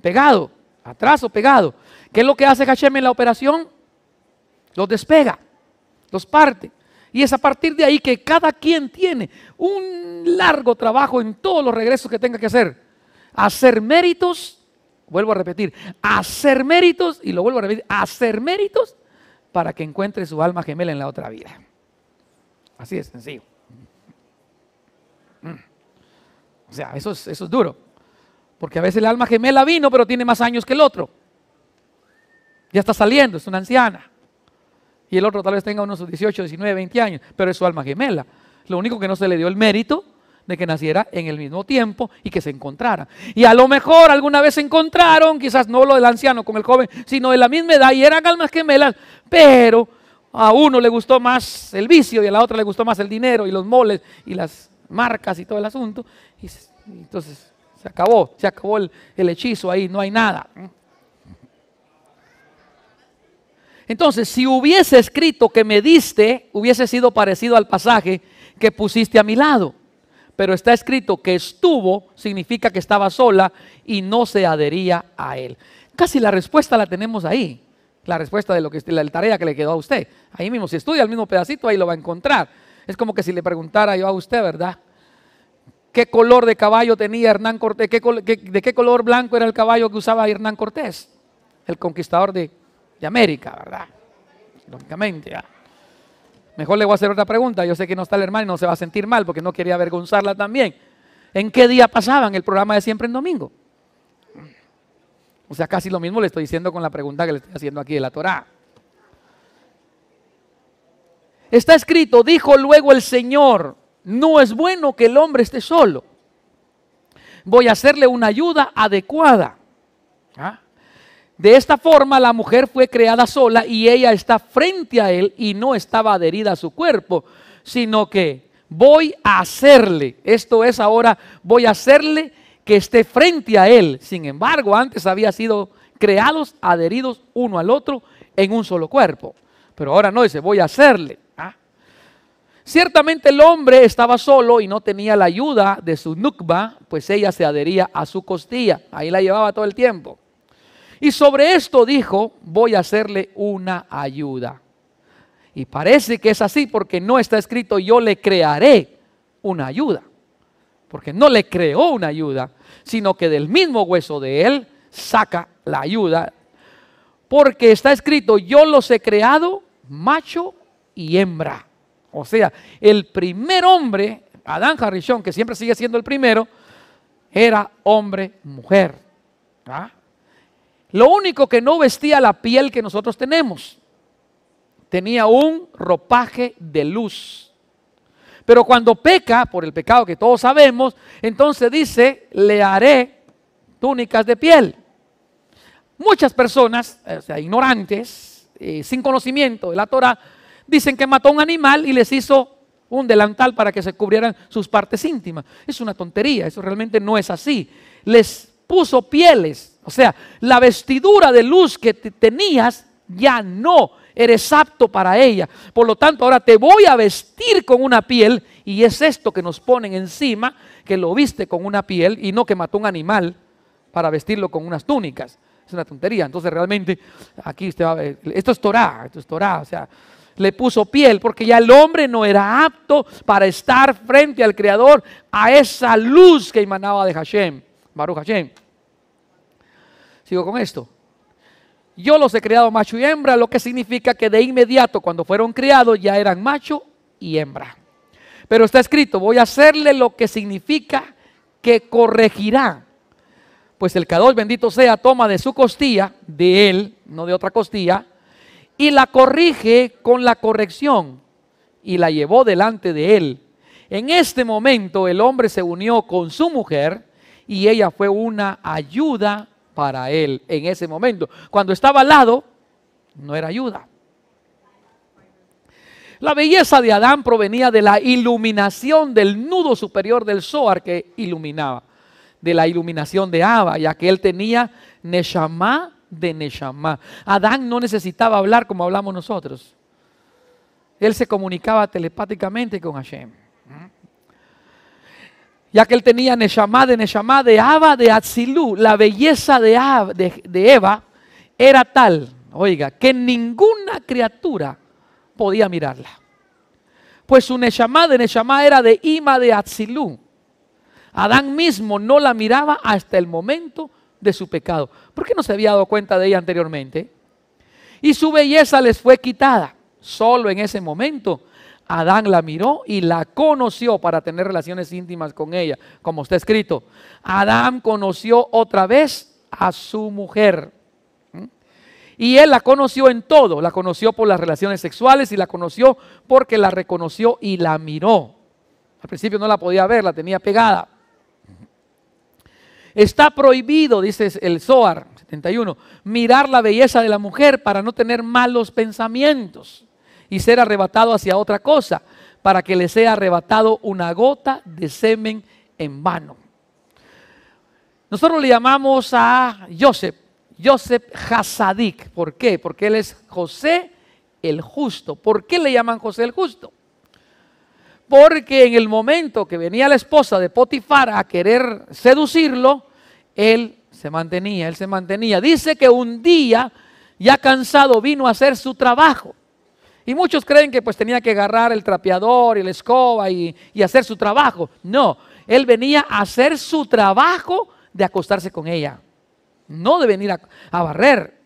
Pegado, atraso, pegado. ¿Qué es lo que hace Hashem en la operación? Los despega, los parte. Y es a partir de ahí que cada quien tiene un largo trabajo en todos los regresos que tenga que hacer. Hacer méritos, vuelvo a repetir, hacer méritos, y lo vuelvo a repetir, hacer méritos para que encuentre su alma gemela en la otra vida. Así de sencillo. Mm. O sea, eso es, eso es duro. Porque a veces el alma gemela vino, pero tiene más años que el otro. Ya está saliendo, es una anciana. Y el otro tal vez tenga unos 18, 19, 20 años, pero es su alma gemela. Lo único que no se le dio el mérito de que naciera en el mismo tiempo y que se encontrara, Y a lo mejor alguna vez se encontraron, quizás no lo del anciano con el joven, sino de la misma edad y eran almas gemelas, pero a uno le gustó más el vicio y a la otra le gustó más el dinero y los moles y las marcas y todo el asunto. Y entonces se acabó, se acabó el hechizo ahí, no hay nada. Entonces, si hubiese escrito que me diste, hubiese sido parecido al pasaje que pusiste a mi lado pero está escrito que estuvo, significa que estaba sola y no se adhería a él. Casi la respuesta la tenemos ahí, la respuesta de lo que la tarea que le quedó a usted. Ahí mismo, si estudia el mismo pedacito, ahí lo va a encontrar. Es como que si le preguntara yo a usted, ¿verdad? ¿Qué color de caballo tenía Hernán Cortés? ¿Qué, de qué color blanco era el caballo que usaba Hernán Cortés? El conquistador de, América, ¿verdad? Lógicamente, Mejor le voy a hacer otra pregunta. Yo sé que no está el hermano y no se va a sentir mal porque no quería avergonzarla también. ¿En qué día pasaban el programa de siempre en domingo? O sea, casi lo mismo le estoy diciendo con la pregunta que le estoy haciendo aquí de la Torá. Está escrito, dijo luego el Señor, no es bueno que el hombre esté solo. Voy a hacerle una ayuda adecuada. ¿Ah? De esta forma la mujer fue creada sola y ella está frente a él y no estaba adherida a su cuerpo, sino que voy a hacerle, esto es ahora, voy a hacerle que esté frente a él. Sin embargo, antes había sido creados, adheridos uno al otro en un solo cuerpo. Pero ahora no dice, voy a hacerle. ¿ah? Ciertamente el hombre estaba solo y no tenía la ayuda de su nukba, pues ella se adhería a su costilla, ahí la llevaba todo el tiempo. Y sobre esto dijo, voy a hacerle una ayuda. Y parece que es así porque no está escrito, yo le crearé una ayuda. Porque no le creó una ayuda, sino que del mismo hueso de él saca la ayuda. Porque está escrito, yo los he creado macho y hembra. O sea, el primer hombre, Adán Harrison, que siempre sigue siendo el primero, era hombre-mujer. ¿Ah? Lo único que no vestía la piel que nosotros tenemos. Tenía un ropaje de luz. Pero cuando peca, por el pecado que todos sabemos, entonces dice, le haré túnicas de piel. Muchas personas, eh, o sea, ignorantes, eh, sin conocimiento de la Torah, dicen que mató a un animal y les hizo un delantal para que se cubrieran sus partes íntimas. Es una tontería, eso realmente no es así. Les puso pieles o sea, la vestidura de luz que tenías ya no eres apto para ella. Por lo tanto, ahora te voy a vestir con una piel y es esto que nos ponen encima, que lo viste con una piel y no que mató un animal para vestirlo con unas túnicas. Es una tontería. Entonces, realmente, aquí usted a eh, esto es Torah, esto es Torah, o sea, le puso piel, porque ya el hombre no era apto para estar frente al Creador, a esa luz que emanaba de Hashem, Baruch Hashem. Sigo con esto. Yo los he criado macho y hembra, lo que significa que de inmediato cuando fueron criados ya eran macho y hembra. Pero está escrito, voy a hacerle lo que significa que corregirá. Pues el Cador, bendito sea, toma de su costilla, de él, no de otra costilla, y la corrige con la corrección, y la llevó delante de él. En este momento el hombre se unió con su mujer, y ella fue una ayuda para él en ese momento. Cuando estaba al lado, no era ayuda. La belleza de Adán provenía de la iluminación del nudo superior del Zohar que iluminaba, de la iluminación de Abba, ya que él tenía Neshama de Neshama Adán no necesitaba hablar como hablamos nosotros. Él se comunicaba telepáticamente con Hashem ya que él tenía Neshama de Neshama de Abba de Atzilú, la belleza de, de, Eva era tal, oiga, que ninguna criatura podía mirarla. Pues su Neshama de Neshama era de Ima de Atzilú. Adán mismo no la miraba hasta el momento de su pecado. ¿Por qué no se había dado cuenta de ella anteriormente? Y su belleza les fue quitada. Solo en ese momento Adán la miró y la conoció para tener relaciones íntimas con ella, como está escrito. Adán conoció otra vez a su mujer. Y él la conoció en todo, la conoció por las relaciones sexuales y la conoció porque la reconoció y la miró. Al principio no la podía ver, la tenía pegada. Está prohibido, dice el Zohar 71, mirar la belleza de la mujer para no tener malos pensamientos y ser arrebatado hacia otra cosa, para que le sea arrebatado una gota de semen en vano. Nosotros le llamamos a Joseph, Joseph Hasadik. ¿Por qué? Porque él es José el justo. ¿Por qué le llaman José el justo? Porque en el momento que venía la esposa de Potifar a querer seducirlo, él se mantenía, él se mantenía. Dice que un día, ya cansado, vino a hacer su trabajo. Y muchos creen que pues tenía que agarrar el trapeador y la escoba y, hacer su trabajo. No, él venía a hacer su trabajo de acostarse con ella, no de venir a, barrer,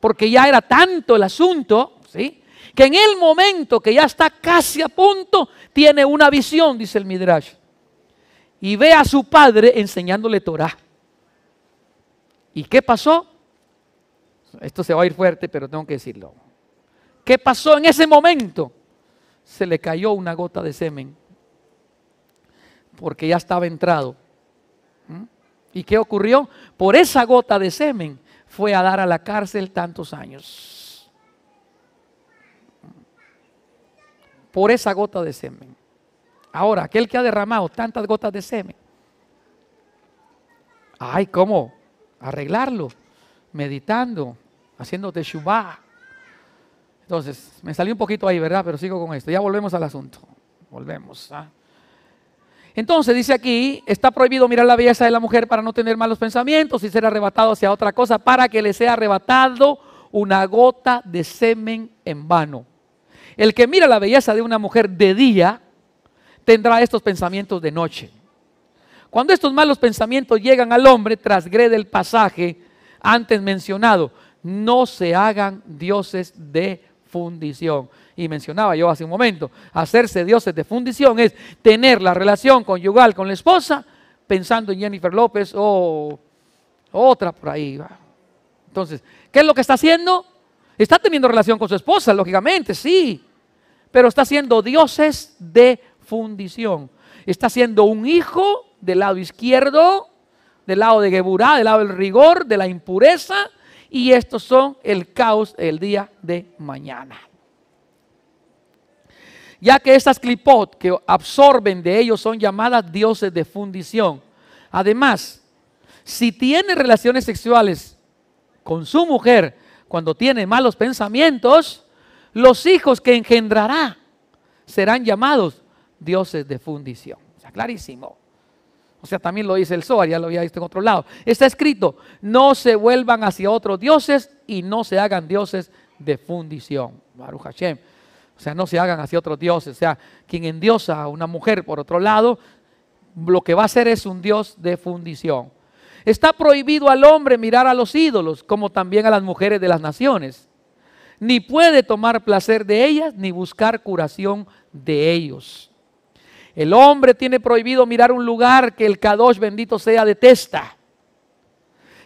porque ya era tanto el asunto, ¿sí? Que en el momento que ya está casi a punto, tiene una visión, dice el Midrash, y ve a su padre enseñándole Torah. ¿Y qué pasó? Esto se va a ir fuerte, pero tengo que decirlo. ¿Qué pasó en ese momento? Se le cayó una gota de semen porque ya estaba entrado. ¿Mm? ¿Y qué ocurrió? Por esa gota de semen fue a dar a la cárcel tantos años. Por esa gota de semen. Ahora, aquel que ha derramado tantas gotas de semen. Ay, ¿cómo? Arreglarlo, meditando, haciendo teshuvah. Entonces, me salió un poquito ahí, ¿verdad? Pero sigo con esto. Ya volvemos al asunto. Volvemos. ¿ah? Entonces dice aquí, está prohibido mirar la belleza de la mujer para no tener malos pensamientos y ser arrebatado hacia otra cosa para que le sea arrebatado una gota de semen en vano. El que mira la belleza de una mujer de día tendrá estos pensamientos de noche. Cuando estos malos pensamientos llegan al hombre, trasgrede el pasaje antes mencionado. No se hagan dioses de fundición. Y mencionaba yo hace un momento, hacerse dioses de fundición es tener la relación conyugal con la esposa pensando en Jennifer López o otra por ahí. Entonces, ¿qué es lo que está haciendo? Está teniendo relación con su esposa, lógicamente, sí, pero está siendo dioses de fundición. Está siendo un hijo del lado izquierdo, del lado de Geburá, del lado del rigor, de la impureza, y estos son el caos el día de mañana. Ya que estas clipot que absorben de ellos son llamadas dioses de fundición. Además, si tiene relaciones sexuales con su mujer cuando tiene malos pensamientos, los hijos que engendrará serán llamados dioses de fundición. O clarísimo. O sea, también lo dice el Zohar, ya lo había visto en otro lado. Está escrito, no se vuelvan hacia otros dioses y no se hagan dioses de fundición. Baruch Hashem. O sea, no se hagan hacia otros dioses. O sea, quien endiosa a una mujer por otro lado, lo que va a hacer es un dios de fundición. Está prohibido al hombre mirar a los ídolos, como también a las mujeres de las naciones. Ni puede tomar placer de ellas, ni buscar curación de ellos. El hombre tiene prohibido mirar un lugar que el Kadosh bendito sea detesta.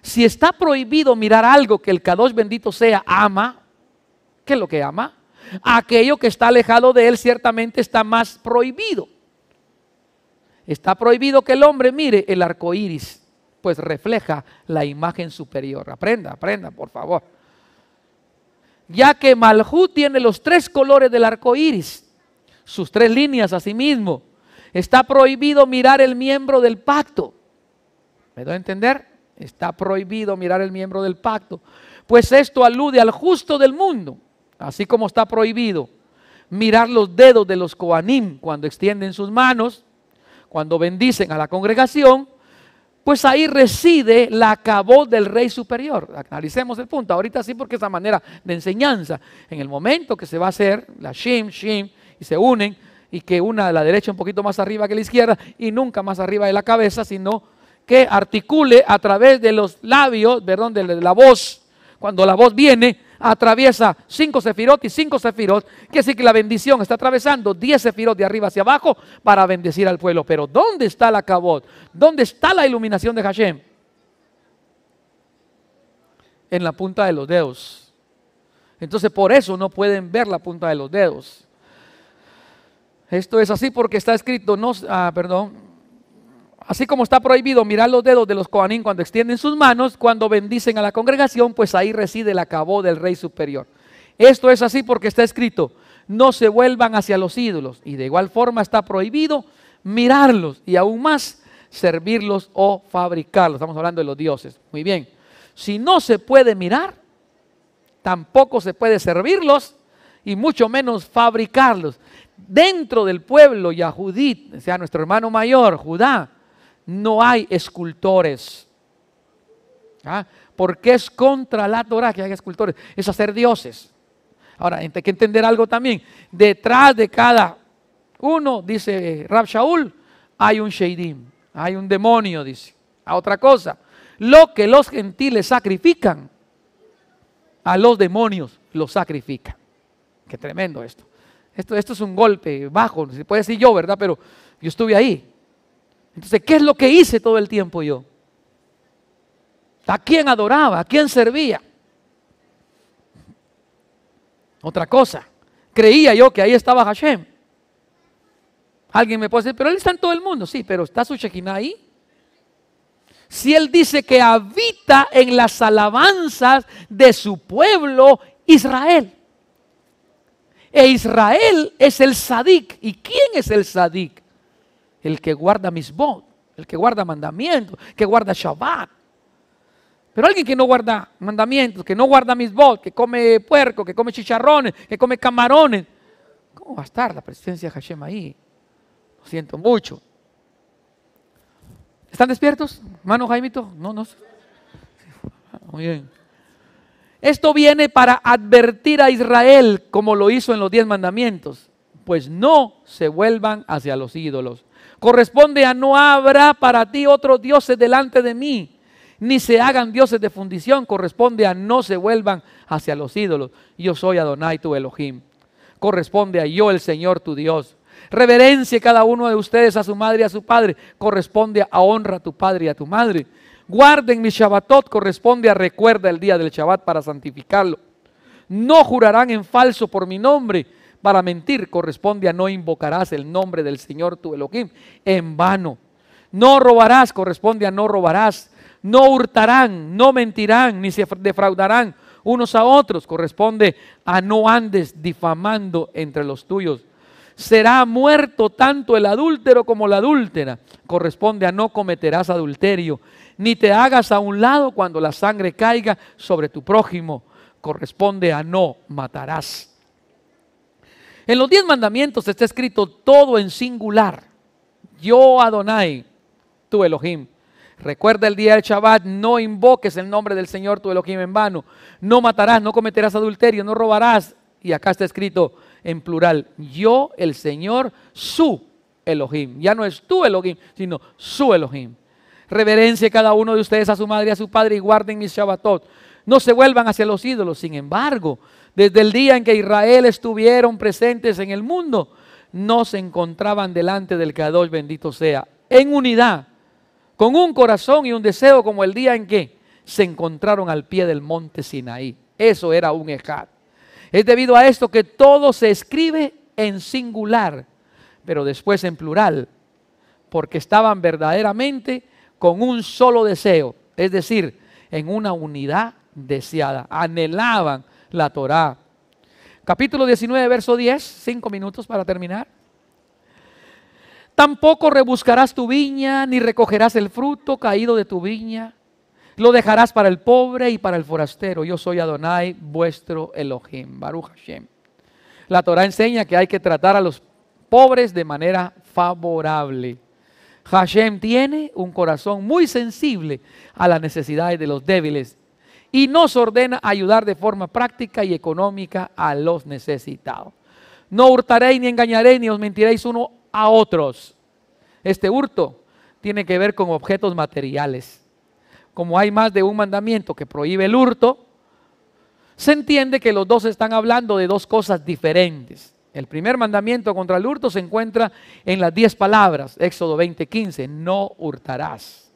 Si está prohibido mirar algo que el Kadosh bendito sea ama, ¿qué es lo que ama? Aquello que está alejado de él ciertamente está más prohibido. Está prohibido que el hombre mire el arco iris, pues refleja la imagen superior. Aprenda, aprenda, por favor. Ya que Malhú tiene los tres colores del arco iris, sus tres líneas a sí mismo, Está prohibido mirar el miembro del pacto. ¿Me doy a entender? Está prohibido mirar el miembro del pacto. Pues esto alude al justo del mundo, así como está prohibido mirar los dedos de los coanim cuando extienden sus manos, cuando bendicen a la congregación, pues ahí reside la cabot del rey superior. Analicemos el punto. Ahorita sí, porque esa manera de enseñanza, en el momento que se va a hacer la shim, shim, y se unen, y que una de la derecha un poquito más arriba que la izquierda y nunca más arriba de la cabeza, sino que articule a través de los labios, perdón, de la voz. Cuando la voz viene, atraviesa cinco sefirot y cinco sefirot, que decir que la bendición está atravesando diez sefirot de arriba hacia abajo para bendecir al pueblo. Pero ¿dónde está la cabot? ¿Dónde está la iluminación de Hashem? En la punta de los dedos. Entonces por eso no pueden ver la punta de los dedos. Esto es así porque está escrito, no, ah, perdón, así como está prohibido mirar los dedos de los coanín cuando extienden sus manos, cuando bendicen a la congregación, pues ahí reside el acabó del rey superior. Esto es así porque está escrito, no se vuelvan hacia los ídolos. Y de igual forma está prohibido mirarlos y aún más servirlos o fabricarlos. Estamos hablando de los dioses. Muy bien. Si no se puede mirar, tampoco se puede servirlos y mucho menos fabricarlos dentro del pueblo a o sea, nuestro hermano mayor, Judá, no hay escultores. ¿Ah? Porque es contra la Torah que hay escultores, es hacer dioses. Ahora, hay que entender algo también. Detrás de cada uno, dice Rab Shaul, hay un Sheidim, hay un demonio, dice. A otra cosa, lo que los gentiles sacrifican, a los demonios los sacrifican. Qué tremendo esto. Esto, es un golpe bajo, se puede decir yo, ¿verdad? Pero yo estuve ahí. Entonces, ¿qué es lo que hice todo el tiempo yo? ¿A quién adoraba? ¿A quién servía? Otra cosa. Creía yo que ahí estaba Hashem. Alguien me puede decir, pero él está en todo el mundo. Sí, pero ¿está su Shekinah ahí? Si él dice que habita en las alabanzas de su pueblo Israel. E Israel es el Sadik. ¿Y quién es el Sadik? El que guarda mis misbot, el que guarda mandamientos, que guarda Shabbat. Pero alguien que no guarda mandamientos, que no guarda mis misbot, que come puerco, que come chicharrones, que come camarones, ¿cómo va a estar la presencia de Hashem ahí? Lo siento mucho. ¿Están despiertos? Mano Jaimito, no, no. Muy bien. Esto viene para advertir a Israel como lo hizo en los diez mandamientos, pues no se vuelvan hacia los ídolos. Corresponde a no habrá para ti otros dioses delante de mí, ni se hagan dioses de fundición, corresponde a no se vuelvan hacia los ídolos. Yo soy Adonai tu Elohim, corresponde a yo el Señor tu Dios. Reverencie cada uno de ustedes a su madre y a su padre, corresponde a honra a tu padre y a tu madre Guarden mi Shabbatot, corresponde a recuerda el día del Shabbat para santificarlo. No jurarán en falso por mi nombre. Para mentir corresponde a no invocarás el nombre del Señor tu Elohim en vano. No robarás corresponde a no robarás. No hurtarán, no mentirán, ni se defraudarán unos a otros. Corresponde a no andes difamando entre los tuyos será muerto tanto el adúltero como la adúltera. Corresponde a no cometerás adulterio, ni te hagas a un lado cuando la sangre caiga sobre tu prójimo. Corresponde a no matarás. En los diez mandamientos está escrito todo en singular. Yo, Adonai, tu Elohim. Recuerda el día del Shabbat, no invoques el nombre del Señor tu Elohim en vano. No matarás, no cometerás adulterio, no robarás. Y acá está escrito, en plural. Yo, el Señor, su Elohim. Ya no es tu Elohim, sino su Elohim. Reverencia cada uno de ustedes a su madre y a su padre y guarden mis Shabbatot. No se vuelvan hacia los ídolos. Sin embargo, desde el día en que Israel estuvieron presentes en el mundo, no se encontraban delante del Kadosh, bendito sea, en unidad, con un corazón y un deseo como el día en que se encontraron al pie del monte Sinaí. Eso era un ejat. Es debido a esto que todo se escribe en singular, pero después en plural, porque estaban verdaderamente con un solo deseo, es decir, en una unidad deseada. Anhelaban la Torá. Capítulo 19, verso 10, cinco minutos para terminar. Tampoco rebuscarás tu viña, ni recogerás el fruto caído de tu viña lo dejarás para el pobre y para el forastero. Yo soy Adonai, vuestro Elohim. Baruch Hashem. La Torah enseña que hay que tratar a los pobres de manera favorable. Hashem tiene un corazón muy sensible a las necesidades de los débiles y nos ordena ayudar de forma práctica y económica a los necesitados. No hurtaréis ni engañaréis ni os mentiréis uno a otros. Este hurto tiene que ver con objetos materiales como hay más de un mandamiento que prohíbe el hurto, se entiende que los dos están hablando de dos cosas diferentes. El primer mandamiento contra el hurto se encuentra en las diez palabras, Éxodo 20:15, no hurtarás.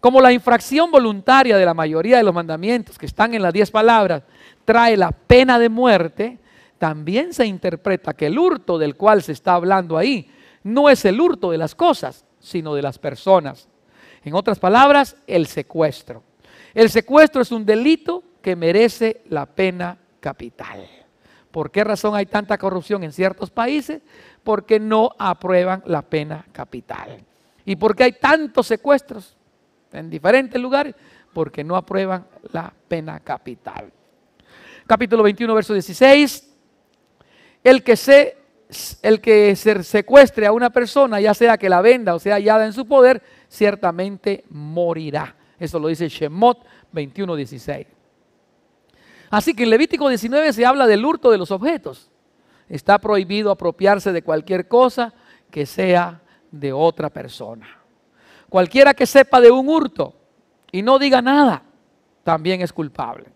Como la infracción voluntaria de la mayoría de los mandamientos que están en las diez palabras trae la pena de muerte, también se interpreta que el hurto del cual se está hablando ahí no es el hurto de las cosas, sino de las personas. En otras palabras, el secuestro. El secuestro es un delito que merece la pena capital. ¿Por qué razón hay tanta corrupción en ciertos países? Porque no aprueban la pena capital. ¿Y por qué hay tantos secuestros en diferentes lugares? Porque no aprueban la pena capital. Capítulo 21, verso 16. El que se el que se secuestre a una persona, ya sea que la venda o sea hallada en su poder, ciertamente morirá. Eso lo dice Shemot 21:16. Así que en Levítico 19 se habla del hurto de los objetos. Está prohibido apropiarse de cualquier cosa que sea de otra persona. Cualquiera que sepa de un hurto y no diga nada, también es culpable.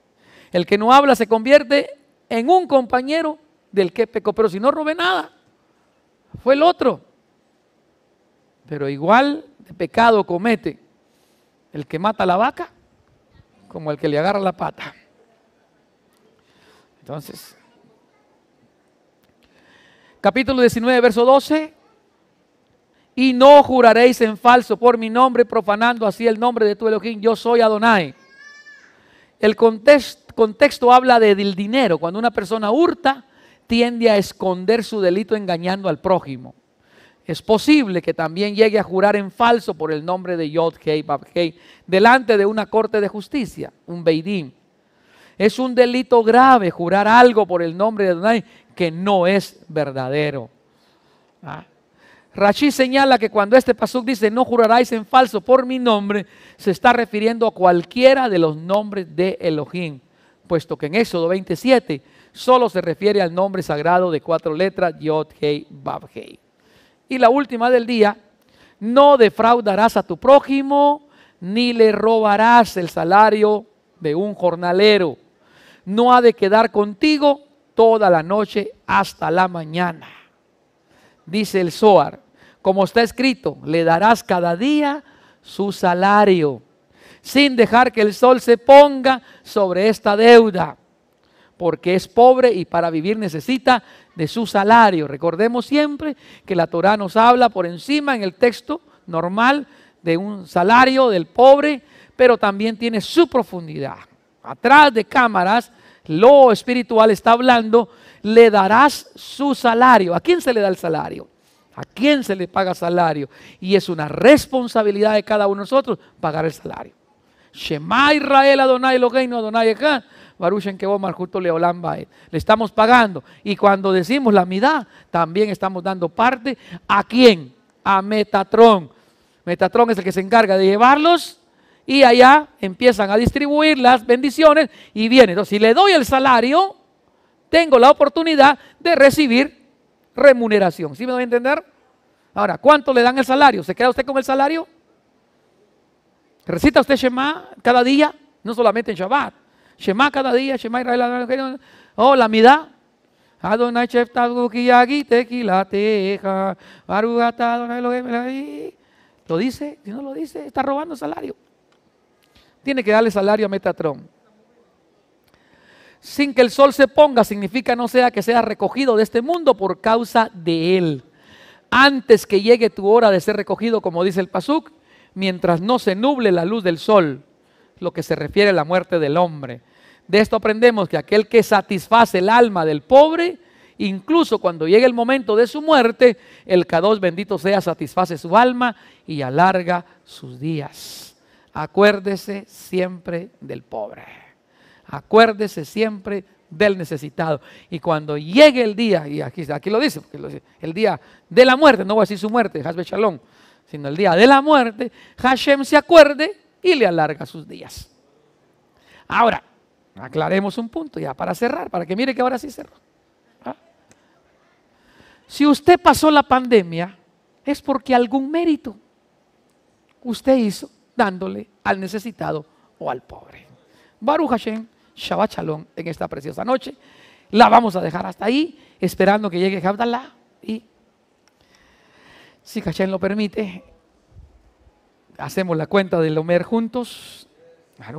El que no habla se convierte en un compañero del que pecó, pero si no robé nada, fue el otro. Pero igual este pecado comete el que mata la vaca como el que le agarra la pata? Entonces, capítulo 19, verso 12. Y no juraréis en falso por mi nombre, profanando así el nombre de tu Elohim. Yo soy Adonai. El contexto habla de, del dinero. Cuando una persona hurta, tiende a esconder su delito engañando al prójimo es posible que también llegue a jurar en falso por el nombre de Yod Hei Bab Hei delante de una corte de justicia, un Beidín. Es un delito grave jurar algo por el nombre de Adonai que no es verdadero. ¿Ah? señala que cuando este pasuk dice no juraráis en falso por mi nombre, se está refiriendo a cualquiera de los nombres de Elohim, puesto que en Éxodo 27 solo se refiere al nombre sagrado de cuatro letras, Yod Hei Bab Hei. Y la última del día, no defraudarás a tu prójimo, ni le robarás el salario de un jornalero. No ha de quedar contigo toda la noche hasta la mañana. Dice el Zohar, como está escrito, le darás cada día su salario, sin dejar que el sol se ponga sobre esta deuda, porque es pobre y para vivir necesita, de su salario. Recordemos siempre que la Torá nos habla por encima en el texto normal de un salario del pobre, pero también tiene su profundidad. Atrás de cámaras, lo espiritual está hablando, le darás su salario. ¿A quién se le da el salario? ¿A quién se le paga salario? Y es una responsabilidad de cada uno de nosotros pagar el salario. Shema Israel Adonai Eloheinu Adonai acá justo Leolán Le estamos pagando. Y cuando decimos la mitad, también estamos dando parte. ¿A quién? A Metatron. Metatron es el que se encarga de llevarlos y allá empiezan a distribuir las bendiciones y viene. Entonces, si le doy el salario, tengo la oportunidad de recibir remuneración. ¿Sí me doy a entender? Ahora, ¿cuánto le dan el salario? ¿Se queda usted con el salario? ¿Recita usted Shema cada día? No solamente en Shabbat. Shema cada día, Shema Israel, oh, la mitad. Adonai ¿Lo dice? Si no lo dice, está robando salario. Tiene que darle salario a Metatron. Sin que el sol se ponga significa no sea que sea recogido de este mundo por causa de él. Antes que llegue tu hora de ser recogido, como dice el Pasuk, mientras no se nuble la luz del sol lo que se refiere a la muerte del hombre. De esto aprendemos que aquel que satisface el alma del pobre, incluso cuando llegue el momento de su muerte, el k bendito sea, satisface su alma y alarga sus días. Acuérdese siempre del pobre. Acuérdese siempre del necesitado. Y cuando llegue el día, y aquí, lo dice, el día de la muerte, no voy a decir su muerte, sino el día de la muerte, Hashem se acuerde y le alarga sus días. Ahora, aclaremos un punto ya para cerrar, para que mire que ahora sí cerró. ¿Ah? Si usted pasó la pandemia, es porque algún mérito usted hizo dándole al necesitado o al pobre. Baruch Hashem, Shabbat Shalom en esta preciosa noche. La vamos a dejar hasta ahí, esperando que llegue Jabdala. y, si Hashem lo permite, Hacemos la cuenta del Homer juntos. Ah,